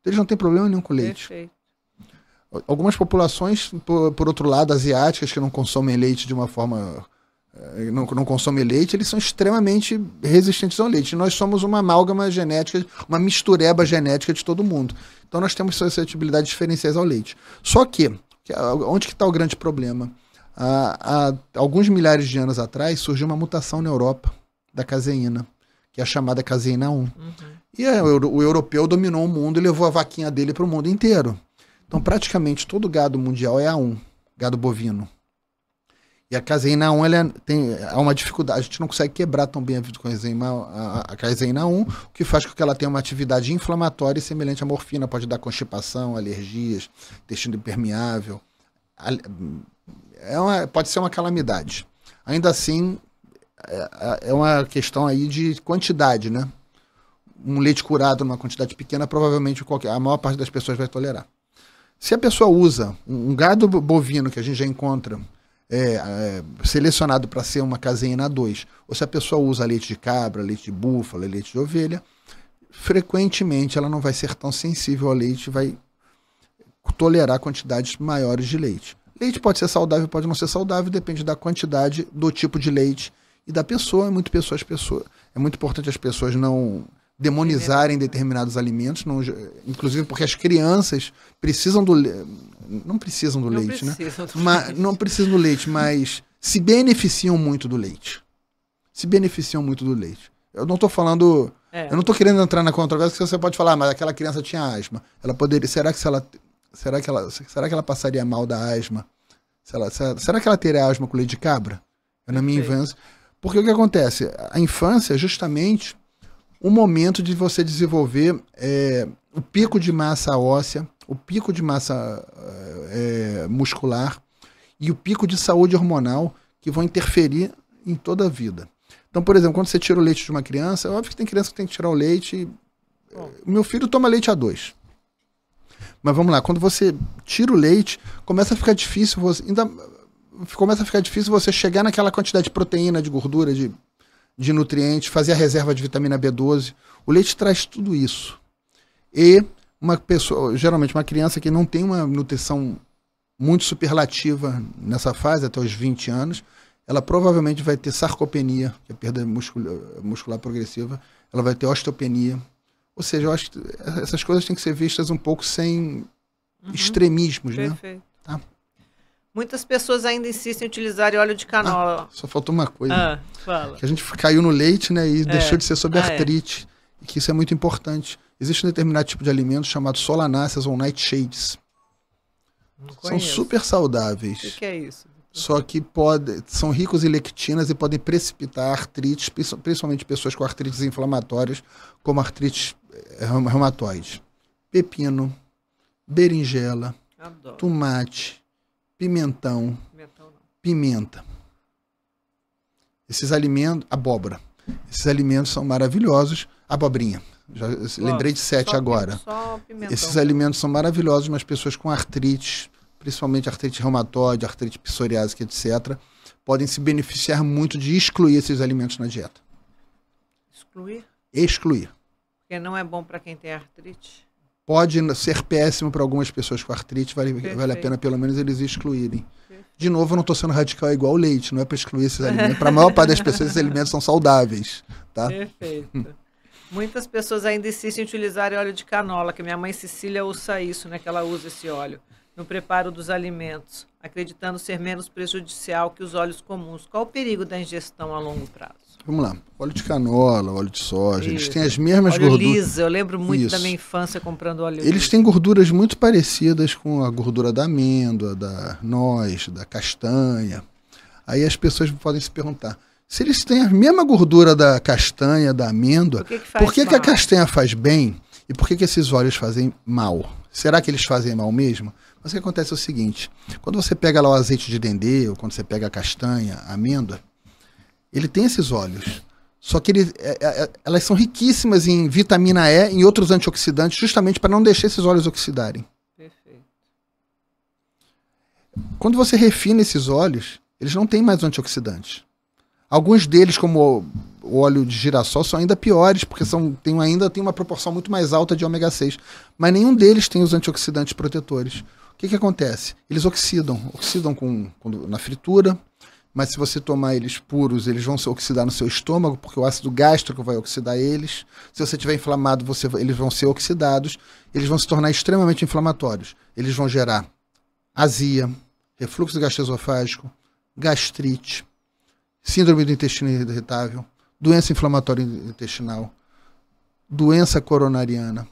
Eles não têm problema nenhum com leite. Perfeito. Algumas populações, por, por outro lado, asiáticas, que não consomem leite de uma forma é, não, não consomem leite, eles são extremamente resistentes ao leite. Nós somos uma amálgama genética, uma mistureba genética de todo mundo. Então nós temos suscetibilidades diferenciais ao leite. Só que, ah, onde que está o grande problema? Há, há, alguns milhares de anos atrás surgiu uma mutação na Europa da caseína, que é a chamada caseína 1. Uhum. E a, é, o, o europeu dominou o mundo e levou a vaquinha dele para o mundo inteiro. Então praticamente todo gado mundial é A1, gado bovino. E a caseína 1 ela é, tem há uma dificuldade, a gente não consegue quebrar tão bem a vitamicoenzima, a, a caseína 1, o que faz com que ela tenha uma atividade inflamatória semelhante à morfina, pode dar constipação, alergias, intestino impermeável. É uma, pode ser uma calamidade. Ainda assim, é, é uma questão aí de quantidade, né? Um leite curado numa quantidade pequena, provavelmente qualquer, a maior parte das pessoas vai tolerar. Se a pessoa usa um gado bovino que a gente já encontra é, é, selecionado para ser uma caseína 2, ou se a pessoa usa leite de cabra, leite de búfala, leite de ovelha, frequentemente ela não vai ser tão sensível ao leite, vai tolerar quantidades maiores de leite. Leite pode ser saudável, pode não ser saudável, depende da quantidade, do tipo de leite e da pessoa. É muito pessoa, É muito importante as pessoas não demonizarem determinados alimentos, não, inclusive porque as crianças precisam do não precisam do não leite, né? precisam né? Do mas, leite. Não precisam do leite, mas se beneficiam muito do leite. Se beneficiam muito do leite. Eu não estou falando. É. Eu não estou querendo entrar na controvérsia que você pode falar, ah, mas aquela criança tinha asma. Ela poderia. Será que se ela. Será que ela, será que ela passaria mal da asma? Se ela, será, que ela teria asma com leite de cabra? Eu, é na minha infância. Porque o que acontece? A infância é justamente o momento de você desenvolver é, o pico de massa óssea, o pico de massa é, muscular e o pico de saúde hormonal que vão interferir em toda a vida. Então, por exemplo, quando você tira o leite de uma criança, é óbvio que tem criança que tem que tirar o leite. Bom. Meu filho toma leite a dois. Mas vamos lá, quando você tira o leite, começa a ficar difícil você. Ainda começa a ficar difícil você chegar naquela quantidade de proteína, de gordura, de, de nutrientes, fazer a reserva de vitamina B12. O leite traz tudo isso. E uma pessoa, geralmente uma criança que não tem uma nutrição muito superlativa nessa fase, até os 20 anos, ela provavelmente vai ter sarcopenia, que é perda muscular, muscular progressiva, ela vai ter osteopenia. Ou seja, eu acho que essas coisas têm que ser vistas um pouco sem uhum. extremismos, né? Perfeito. né? Tá? Muitas pessoas ainda insistem em utilizar óleo de canola. Ah, só faltou uma coisa. Ah, fala. Que a gente caiu no leite, né? E é. deixou de ser sobre ah, é. artrite. É. E que isso é muito importante. Existe um determinado tipo de alimento chamado solanáceas ou nightshades. São super saudáveis. O que, que é isso? Só que pode, são ricos em lectinas e podem precipitar artrites, principalmente pessoas com artrites inflamatórias, como artrites eh, reumatoide. Pepino, berinjela, Adoro. tomate, pimentão, pimentão pimenta. Esses alimentos, abóbora. Esses alimentos são maravilhosos. Abobrinha. Já lembrei de sete só, agora. Só Esses alimentos são maravilhosos, mas pessoas com artrite, principalmente artrite reumatoide, artrite psoriásica, etc., podem se beneficiar muito de excluir esses alimentos na dieta. Excluir? Excluir. Porque não é bom para quem tem artrite? Pode ser péssimo para algumas pessoas com artrite, vale, vale a pena pelo menos eles excluírem. Perfeito. De novo, eu não estou sendo radical, igual o leite, não é para excluir esses alimentos. para a maior parte das pessoas, esses alimentos são saudáveis. Tá? Perfeito. Muitas pessoas ainda insistem em utilizar óleo de canola, que minha mãe Cecília usa isso, né? Que ela usa esse óleo no preparo dos alimentos, acreditando ser menos prejudicial que os óleos comuns. Qual o perigo da ingestão a longo prazo? Vamos lá. Óleo de canola, óleo de soja, Isso. eles têm as mesmas óleo gorduras. Lisa, eu lembro muito Isso. da minha infância comprando óleo. Eles lisa. têm gorduras muito parecidas com a gordura da amêndoa, da noz, da castanha. Aí as pessoas podem se perguntar: se eles têm a mesma gordura da castanha, da amêndoa, por que, que, por que, que a castanha faz bem e por que, que esses óleos fazem mal? Será que eles fazem mal mesmo? Mas o que acontece é o seguinte: quando você pega lá o azeite de dendê, ou quando você pega a castanha, a amêndoa, ele tem esses óleos. Só que ele, é, é, é elas são riquíssimas em vitamina E e outros antioxidantes, justamente para não deixar esses óleos oxidarem. Perfeito. Quando você refina esses óleos, eles não têm mais antioxidantes. Alguns deles, como o óleo de girassol, são ainda piores, porque são, tem, ainda tem uma proporção muito mais alta de ômega 6. Mas nenhum deles tem os antioxidantes protetores. O que, que acontece? Eles oxidam, oxidam com, com, na fritura, mas se você tomar eles puros, eles vão se oxidar no seu estômago, porque o ácido gástrico vai oxidar eles. Se você tiver inflamado, você, eles vão ser oxidados, eles vão se tornar extremamente inflamatórios. Eles vão gerar azia, refluxo gastroesofágico, gastrite, síndrome do intestino irritável, doença inflamatória intestinal, doença coronariana,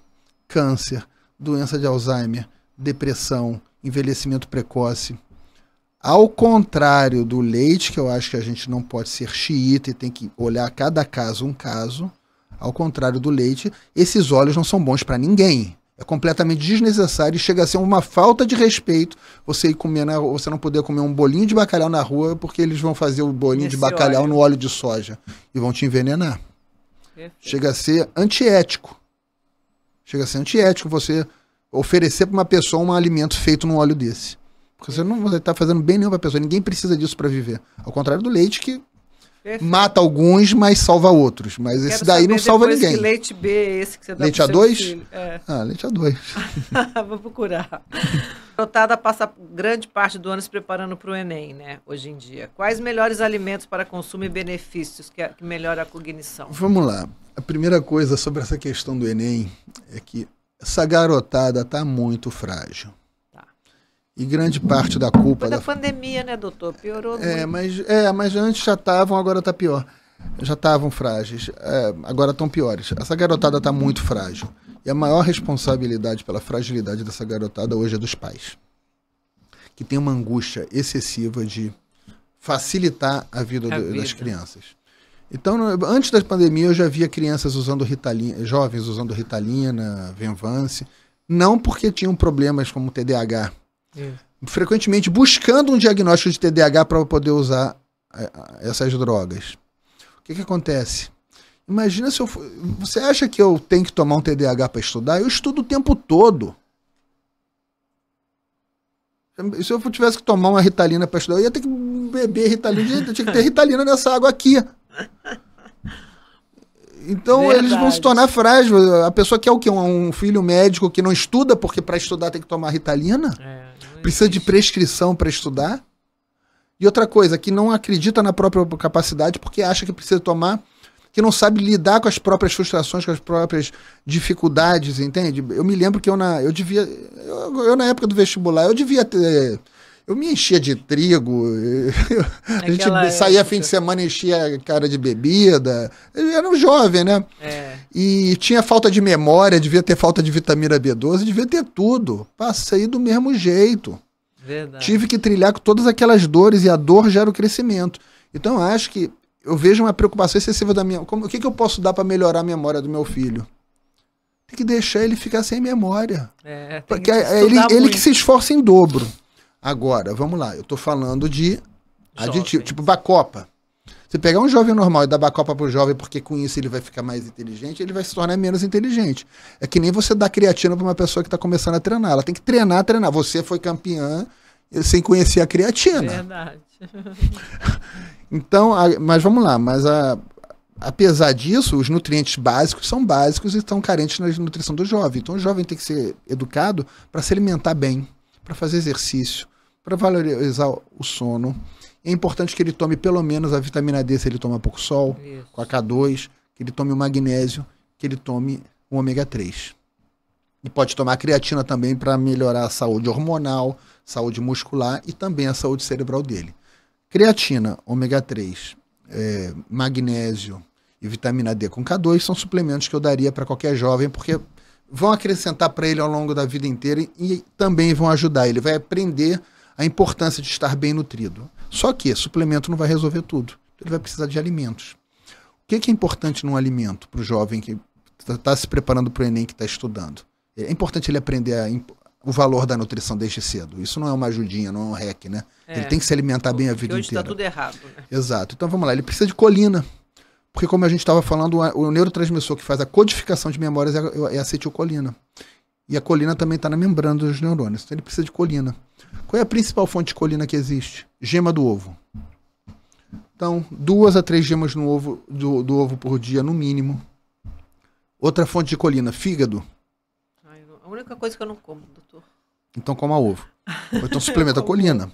câncer, doença de Alzheimer, depressão, envelhecimento precoce. Ao contrário do leite, que eu acho que a gente não pode ser xiita e tem que olhar cada caso um caso, ao contrário do leite, esses óleos não são bons para ninguém. É completamente desnecessário e chega a ser uma falta de respeito você ir comer você não poder comer um bolinho de bacalhau na rua porque eles vão fazer o bolinho Esse de bacalhau óleo. no óleo de soja e vão te envenenar. Perfeito. Chega a ser antiético. Chega a ser antiético você oferecer para uma pessoa um alimento feito num óleo desse. Porque você não está fazendo bem nenhum para a pessoa. Ninguém precisa disso para viver. Ao contrário do leite que Perfeito. Mata alguns, mas salva outros. Mas Quero esse daí não salva ninguém. Que leite B é esse que você dá Leite A2? É. Ah, leite A2. Vou procurar. garotada passa grande parte do ano se preparando para o Enem, né? Hoje em dia. Quais melhores alimentos para consumo e benefícios que, que melhora a cognição? Vamos lá. A primeira coisa sobre essa questão do Enem é que essa garotada está muito frágil. E grande parte da culpa. Da, da pandemia, né, doutor? Piorou é, muito. Mas, é, mas antes já estavam, agora está pior. Já estavam frágeis, é, agora estão piores. Essa garotada está muito frágil. E a maior responsabilidade pela fragilidade dessa garotada hoje é dos pais, que tem uma angústia excessiva de facilitar a vida, a do, vida. das crianças. Então, antes da pandemia, eu já via crianças usando ritalina, jovens usando ritalina, venvance, não porque tinham problemas como TDAH, isso. Frequentemente buscando um diagnóstico de TDAH para poder usar é, essas drogas. O que, que acontece? Imagina se eu. For... Você acha que eu tenho que tomar um TDAH para estudar? Eu estudo o tempo todo. Se eu tivesse que tomar uma ritalina para estudar, eu ia ter que beber ritalina. eu tinha que ter ritalina nessa água aqui. Então Verdade. eles vão se tornar frágeis. A pessoa quer é o quê? Um filho médico que não estuda porque para estudar tem que tomar ritalina? É precisa de prescrição para estudar. E outra coisa, que não acredita na própria capacidade porque acha que precisa tomar, que não sabe lidar com as próprias frustrações, com as próprias dificuldades, entende? Eu me lembro que eu na eu devia eu, eu na época do vestibular, eu devia ter eu me enchia de trigo, a gente época... saía fim de semana enchia a cara de bebida. Eu era um jovem, né? É. E tinha falta de memória, devia ter falta de vitamina B12, devia ter tudo. Passei do mesmo jeito. Verdade. Tive que trilhar com todas aquelas dores e a dor gera o crescimento. Então eu acho que eu vejo uma preocupação excessiva da minha. Como, o que, que eu posso dar para melhorar a memória do meu filho? Tem que deixar ele ficar sem memória. É, Porque é, é, ele, ele que se esforça em dobro. Agora, vamos lá, eu tô falando de aditivo, tipo bacopa. Você pegar um jovem normal e dar bacopa pro jovem porque com isso ele vai ficar mais inteligente, ele vai se tornar menos inteligente. É que nem você dar creatina para uma pessoa que tá começando a treinar. Ela tem que treinar, treinar. Você foi campeã sem conhecer a creatina. Verdade. então, a, mas vamos lá, mas a, apesar disso, os nutrientes básicos são básicos e estão carentes na nutrição do jovem. Então o jovem tem que ser educado para se alimentar bem para fazer exercício, para valorizar o sono. É importante que ele tome pelo menos a vitamina D se ele toma pouco sol, Isso. com a K2, que ele tome o magnésio, que ele tome o ômega 3. E pode tomar creatina também para melhorar a saúde hormonal, saúde muscular e também a saúde cerebral dele. Creatina, ômega 3, é, magnésio e vitamina D com K2 são suplementos que eu daria para qualquer jovem, porque vão acrescentar para ele ao longo da vida inteira e também vão ajudar. Ele vai aprender a importância de estar bem nutrido. Só que suplemento não vai resolver tudo. Ele vai precisar de alimentos. O que é, é importante num alimento para o jovem que está tá se preparando para o Enem, que está estudando? É importante ele aprender a, o valor da nutrição desde cedo. Isso não é uma ajudinha, não é um rec né? É, ele tem que se alimentar bem a vida hoje tá inteira. Hoje está tudo errado. Né? Exato. Então vamos lá. Ele precisa de colina. Porque, como a gente estava falando, o neurotransmissor que faz a codificação de memórias é a é é acetilcolina. E a colina também está na membrana dos neurônios. Então ele precisa de colina. Qual é a principal fonte de colina que existe? Gema do ovo. Então, duas a três gemas no ovo, do, do ovo por dia, no mínimo. Outra fonte de colina, fígado. a única coisa que eu não como, doutor. Então coma ovo. Ou então suplementa colina.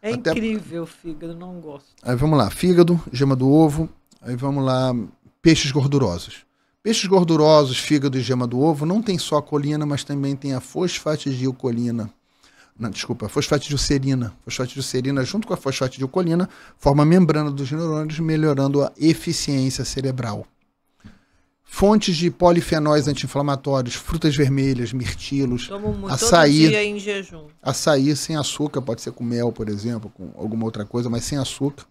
É Até... incrível o fígado, não gosto. Aí vamos lá, fígado, gema do ovo, Aí vamos lá, peixes gordurosos. Peixes gordurosos, fígado e gema do ovo, não tem só a colina, mas também tem a fosfatidilcolina. Não, desculpa, a fosfatidilcerina. Fosfatidilcerina junto com a fosfatidilcolina forma a membrana dos neurônios, melhorando a eficiência cerebral. Fontes de polifenóis anti-inflamatórios, frutas vermelhas, mirtilos, Tomo açaí. Todo dia em jejum. Açaí sem açúcar, pode ser com mel, por exemplo, com alguma outra coisa, mas sem açúcar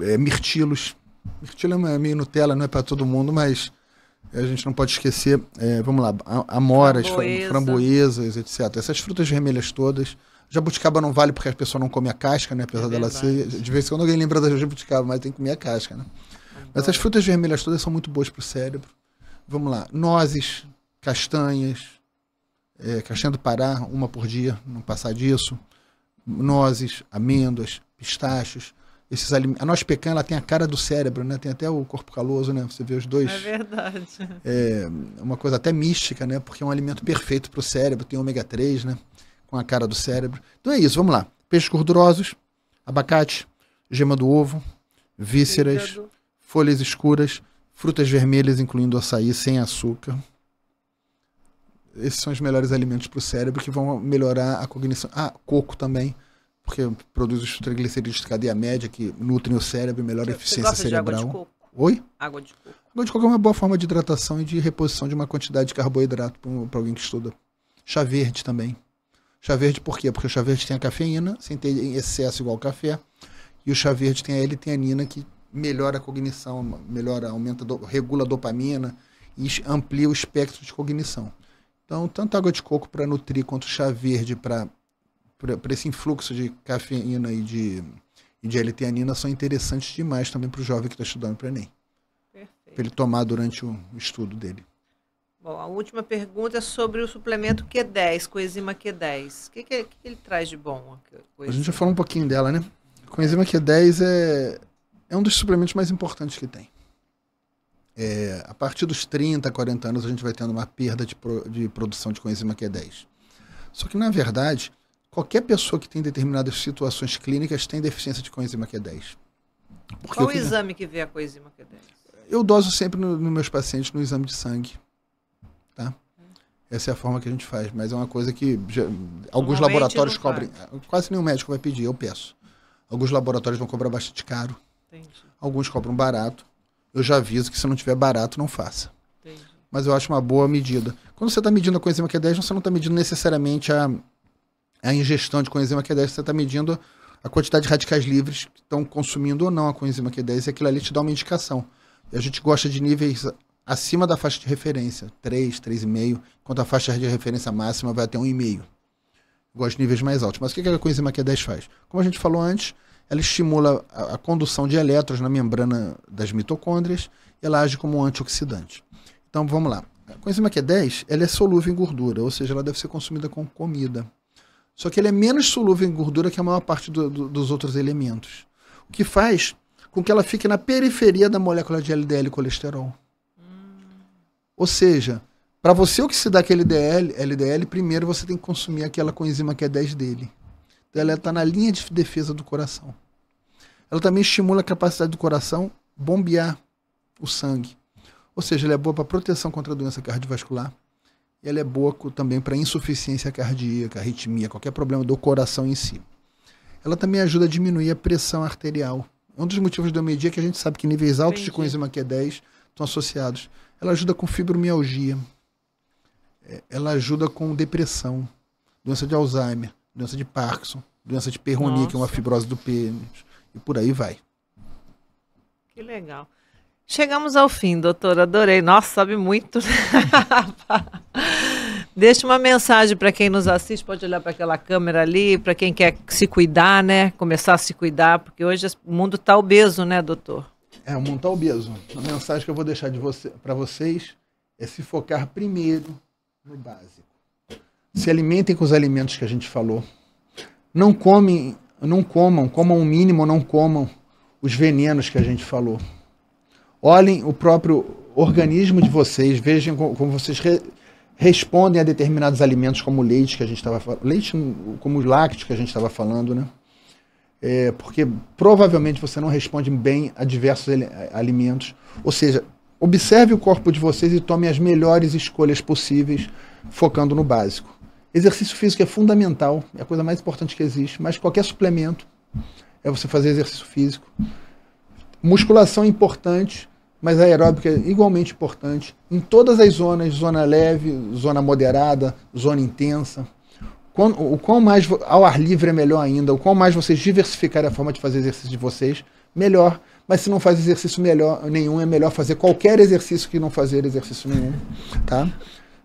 é, mirtilos. Mirtilo é, é meio Nutella, não é para todo mundo, mas a gente não pode esquecer, é, vamos lá, amoras, Framboesa. framboesas, etc. Essas frutas vermelhas todas. Jabuticaba não vale porque a pessoa não come a casca, né? Apesar é dela ser. De vez em quando alguém lembra da jabuticaba, mas tem que comer a casca, né? Mas essas frutas vermelhas todas são muito boas para o cérebro. Vamos lá. Nozes, castanhas, é, castanha do Pará, uma por dia, não passar disso. Nozes, amêndoas, pistachos esses alimentos. A nossa pecan, ela tem a cara do cérebro, né? Tem até o corpo caloso, né? Você vê os dois. É verdade. É uma coisa até mística, né? Porque é um alimento perfeito para o cérebro, tem ômega 3, né? Com a cara do cérebro. Então é isso, vamos lá. Peixes gordurosos, abacate, gema do ovo, vísceras, Fígado. folhas escuras, frutas vermelhas, incluindo açaí sem açúcar. Esses são os melhores alimentos para o cérebro que vão melhorar a cognição. Ah, coco também porque produz os triglicerídeos de cadeia média que nutrem o cérebro e melhoram a eficiência você gosta cerebral. De água de coco? Oi? Água de coco. Água de coco é uma boa forma de hidratação e de reposição de uma quantidade de carboidrato para alguém que estuda. Chá verde também. Chá verde por quê? Porque o chá verde tem a cafeína, sem ter em excesso igual café. E o chá verde tem a L-teanina que melhora a cognição, melhora, aumenta, do, regula a dopamina e amplia o espectro de cognição. Então, tanto água de coco para nutrir quanto chá verde para para esse influxo de cafeína e de, e de L-teanina são interessantes demais também para o jovem que está estudando para Enem. Para ele tomar durante o estudo dele. Bom, a última pergunta é sobre o suplemento Q10, coenzima Q10. O que, que, que ele traz de bom? A, a gente já falou um pouquinho dela, né? Coenzima Q10 é, é um dos suplementos mais importantes que tem. É, a partir dos 30, 40 anos, a gente vai tendo uma perda de, pro, de produção de coenzima Q10. Só que, na verdade, Qualquer pessoa que tem determinadas situações clínicas tem deficiência de coenzima Q10. Porque Qual o exame que vê a coenzima Q10? Eu doso sempre nos no meus pacientes no exame de sangue. Tá? Essa é a forma que a gente faz, mas é uma coisa que já, alguns laboratórios cobrem. Quase nenhum médico vai pedir, eu peço. Alguns laboratórios vão cobrar bastante caro. Entendi. Alguns cobram barato. Eu já aviso que se não tiver barato, não faça. Entendi. Mas eu acho uma boa medida. Quando você está medindo a coenzima Q10, você não está medindo necessariamente a, é a ingestão de coenzima Q10, você está medindo a quantidade de radicais livres que estão consumindo ou não a coenzima Q10, e aquilo ali te dá uma indicação. E a gente gosta de níveis acima da faixa de referência, 3, 3,5, enquanto a faixa de referência máxima vai até 1,5. Gosto de níveis mais altos. Mas o que a coenzima Q10 faz? Como a gente falou antes, ela estimula a, a condução de elétrons na membrana das mitocôndrias e ela age como um antioxidante. Então vamos lá. A coenzima Q10 ela é solúvel em gordura, ou seja, ela deve ser consumida com comida. Só que ele é menos solúvel em gordura que a maior parte do, do, dos outros elementos. O que faz com que ela fique na periferia da molécula de LDL e colesterol. Hum. Ou seja, para você oxidar aquele LDL, LDL, primeiro você tem que consumir aquela coenzima que é 10 dele. Então ela está na linha de defesa do coração. Ela também estimula a capacidade do coração bombear o sangue. Ou seja, ela é boa para proteção contra a doença cardiovascular ela é boa também para insuficiência cardíaca, arritmia, qualquer problema do coração em si. Ela também ajuda a diminuir a pressão arterial. Um dos motivos da medir é que a gente sabe que níveis altos Entendi. de coenzima Q10 estão associados. Ela ajuda com fibromialgia. É, ela ajuda com depressão, doença de Alzheimer, doença de Parkinson, doença de Peyronie, Nossa. que é uma fibrose do pênis, e por aí vai. Que legal. Chegamos ao fim, doutora. Adorei. Nossa, sabe muito. Deixa uma mensagem para quem nos assiste, pode olhar para aquela câmera ali, para quem quer se cuidar, né? Começar a se cuidar, porque hoje o mundo está obeso, né, doutor? É, o mundo está obeso. A mensagem que eu vou deixar de você, para vocês é se focar primeiro no básico. Se alimentem com os alimentos que a gente falou. Não comem, não comam, comam o mínimo, não comam os venenos que a gente falou. Olhem o próprio organismo de vocês, vejam como vocês re respondem a determinados alimentos como leite que a gente estava leite como os lácteos que a gente estava falando, né? É, porque provavelmente você não responde bem a diversos alimentos. Ou seja, observe o corpo de vocês e tome as melhores escolhas possíveis, focando no básico. Exercício físico é fundamental, é a coisa mais importante que existe, mas qualquer suplemento é você fazer exercício físico. Musculação é importante, mas a aeróbica é igualmente importante em todas as zonas, zona leve, zona moderada, zona intensa. O quão mais ao ar livre é melhor ainda, o quão mais vocês diversificarem a forma de fazer exercício de vocês, melhor. Mas se não faz exercício melhor, nenhum, é melhor fazer qualquer exercício que não fazer exercício nenhum. Tá?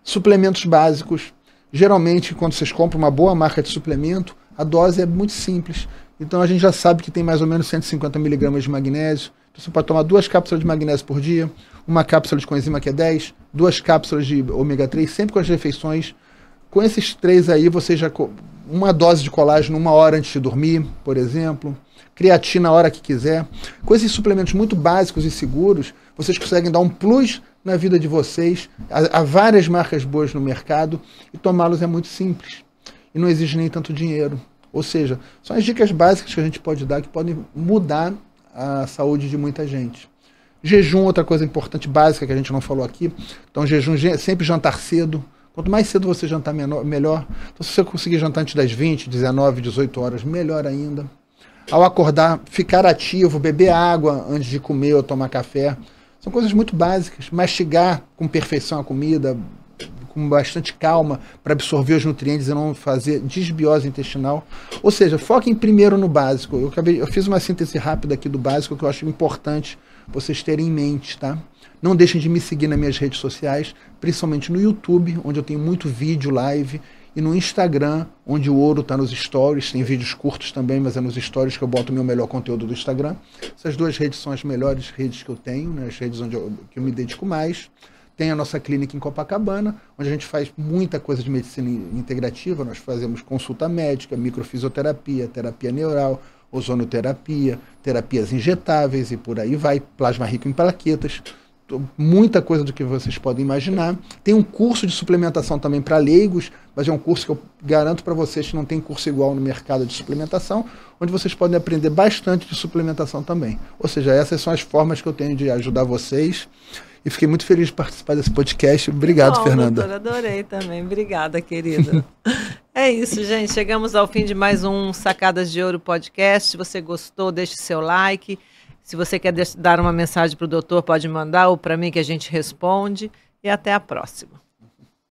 Suplementos básicos. Geralmente, quando vocês compram uma boa marca de suplemento, a dose é muito simples. Então a gente já sabe que tem mais ou menos 150 miligramas de magnésio, você pode tomar duas cápsulas de magnésio por dia, uma cápsula de coenzima Q10, é duas cápsulas de ômega 3, sempre com as refeições. Com esses três aí, você já. Uma dose de colágeno uma hora antes de dormir, por exemplo. Creatina a hora que quiser. Com esses suplementos muito básicos e seguros, vocês conseguem dar um plus na vida de vocês. Há, há várias marcas boas no mercado e tomá-los é muito simples. E não exige nem tanto dinheiro. Ou seja, são as dicas básicas que a gente pode dar que podem mudar a saúde de muita gente. Jejum, outra coisa importante, básica, que a gente não falou aqui. Então, jejum, sempre jantar cedo. Quanto mais cedo você jantar, menor, melhor. Então, se você conseguir jantar antes das 20, 19, 18 horas, melhor ainda. Ao acordar, ficar ativo, beber água antes de comer ou tomar café. São coisas muito básicas. Mastigar com perfeição a comida, com bastante calma para absorver os nutrientes e não fazer desbiose intestinal. Ou seja, foquem primeiro no básico. Eu, acabei, eu fiz uma síntese rápida aqui do básico que eu acho importante vocês terem em mente, tá? Não deixem de me seguir nas minhas redes sociais, principalmente no YouTube, onde eu tenho muito vídeo, live, e no Instagram, onde o ouro está nos stories, tem vídeos curtos também, mas é nos stories que eu boto o meu melhor conteúdo do Instagram. Essas duas redes são as melhores redes que eu tenho, né? as redes onde eu, que eu me dedico mais. Tem a nossa clínica em Copacabana, onde a gente faz muita coisa de medicina integrativa. Nós fazemos consulta médica, microfisioterapia, terapia neural, ozonoterapia, terapias injetáveis e por aí vai, plasma rico em plaquetas muita coisa do que vocês podem imaginar. Tem um curso de suplementação também para leigos, mas é um curso que eu garanto para vocês que não tem curso igual no mercado de suplementação, onde vocês podem aprender bastante de suplementação também. Ou seja, essas são as formas que eu tenho de ajudar vocês e fiquei muito feliz de participar desse podcast. Obrigado, Bom, Fernanda. Doutora, adorei também. Obrigada, querida. é isso, gente. Chegamos ao fim de mais um Sacadas de Ouro podcast. Se você gostou, deixe seu like. Se você quer dar uma mensagem para o doutor, pode mandar ou para mim que a gente responde. E até a próxima.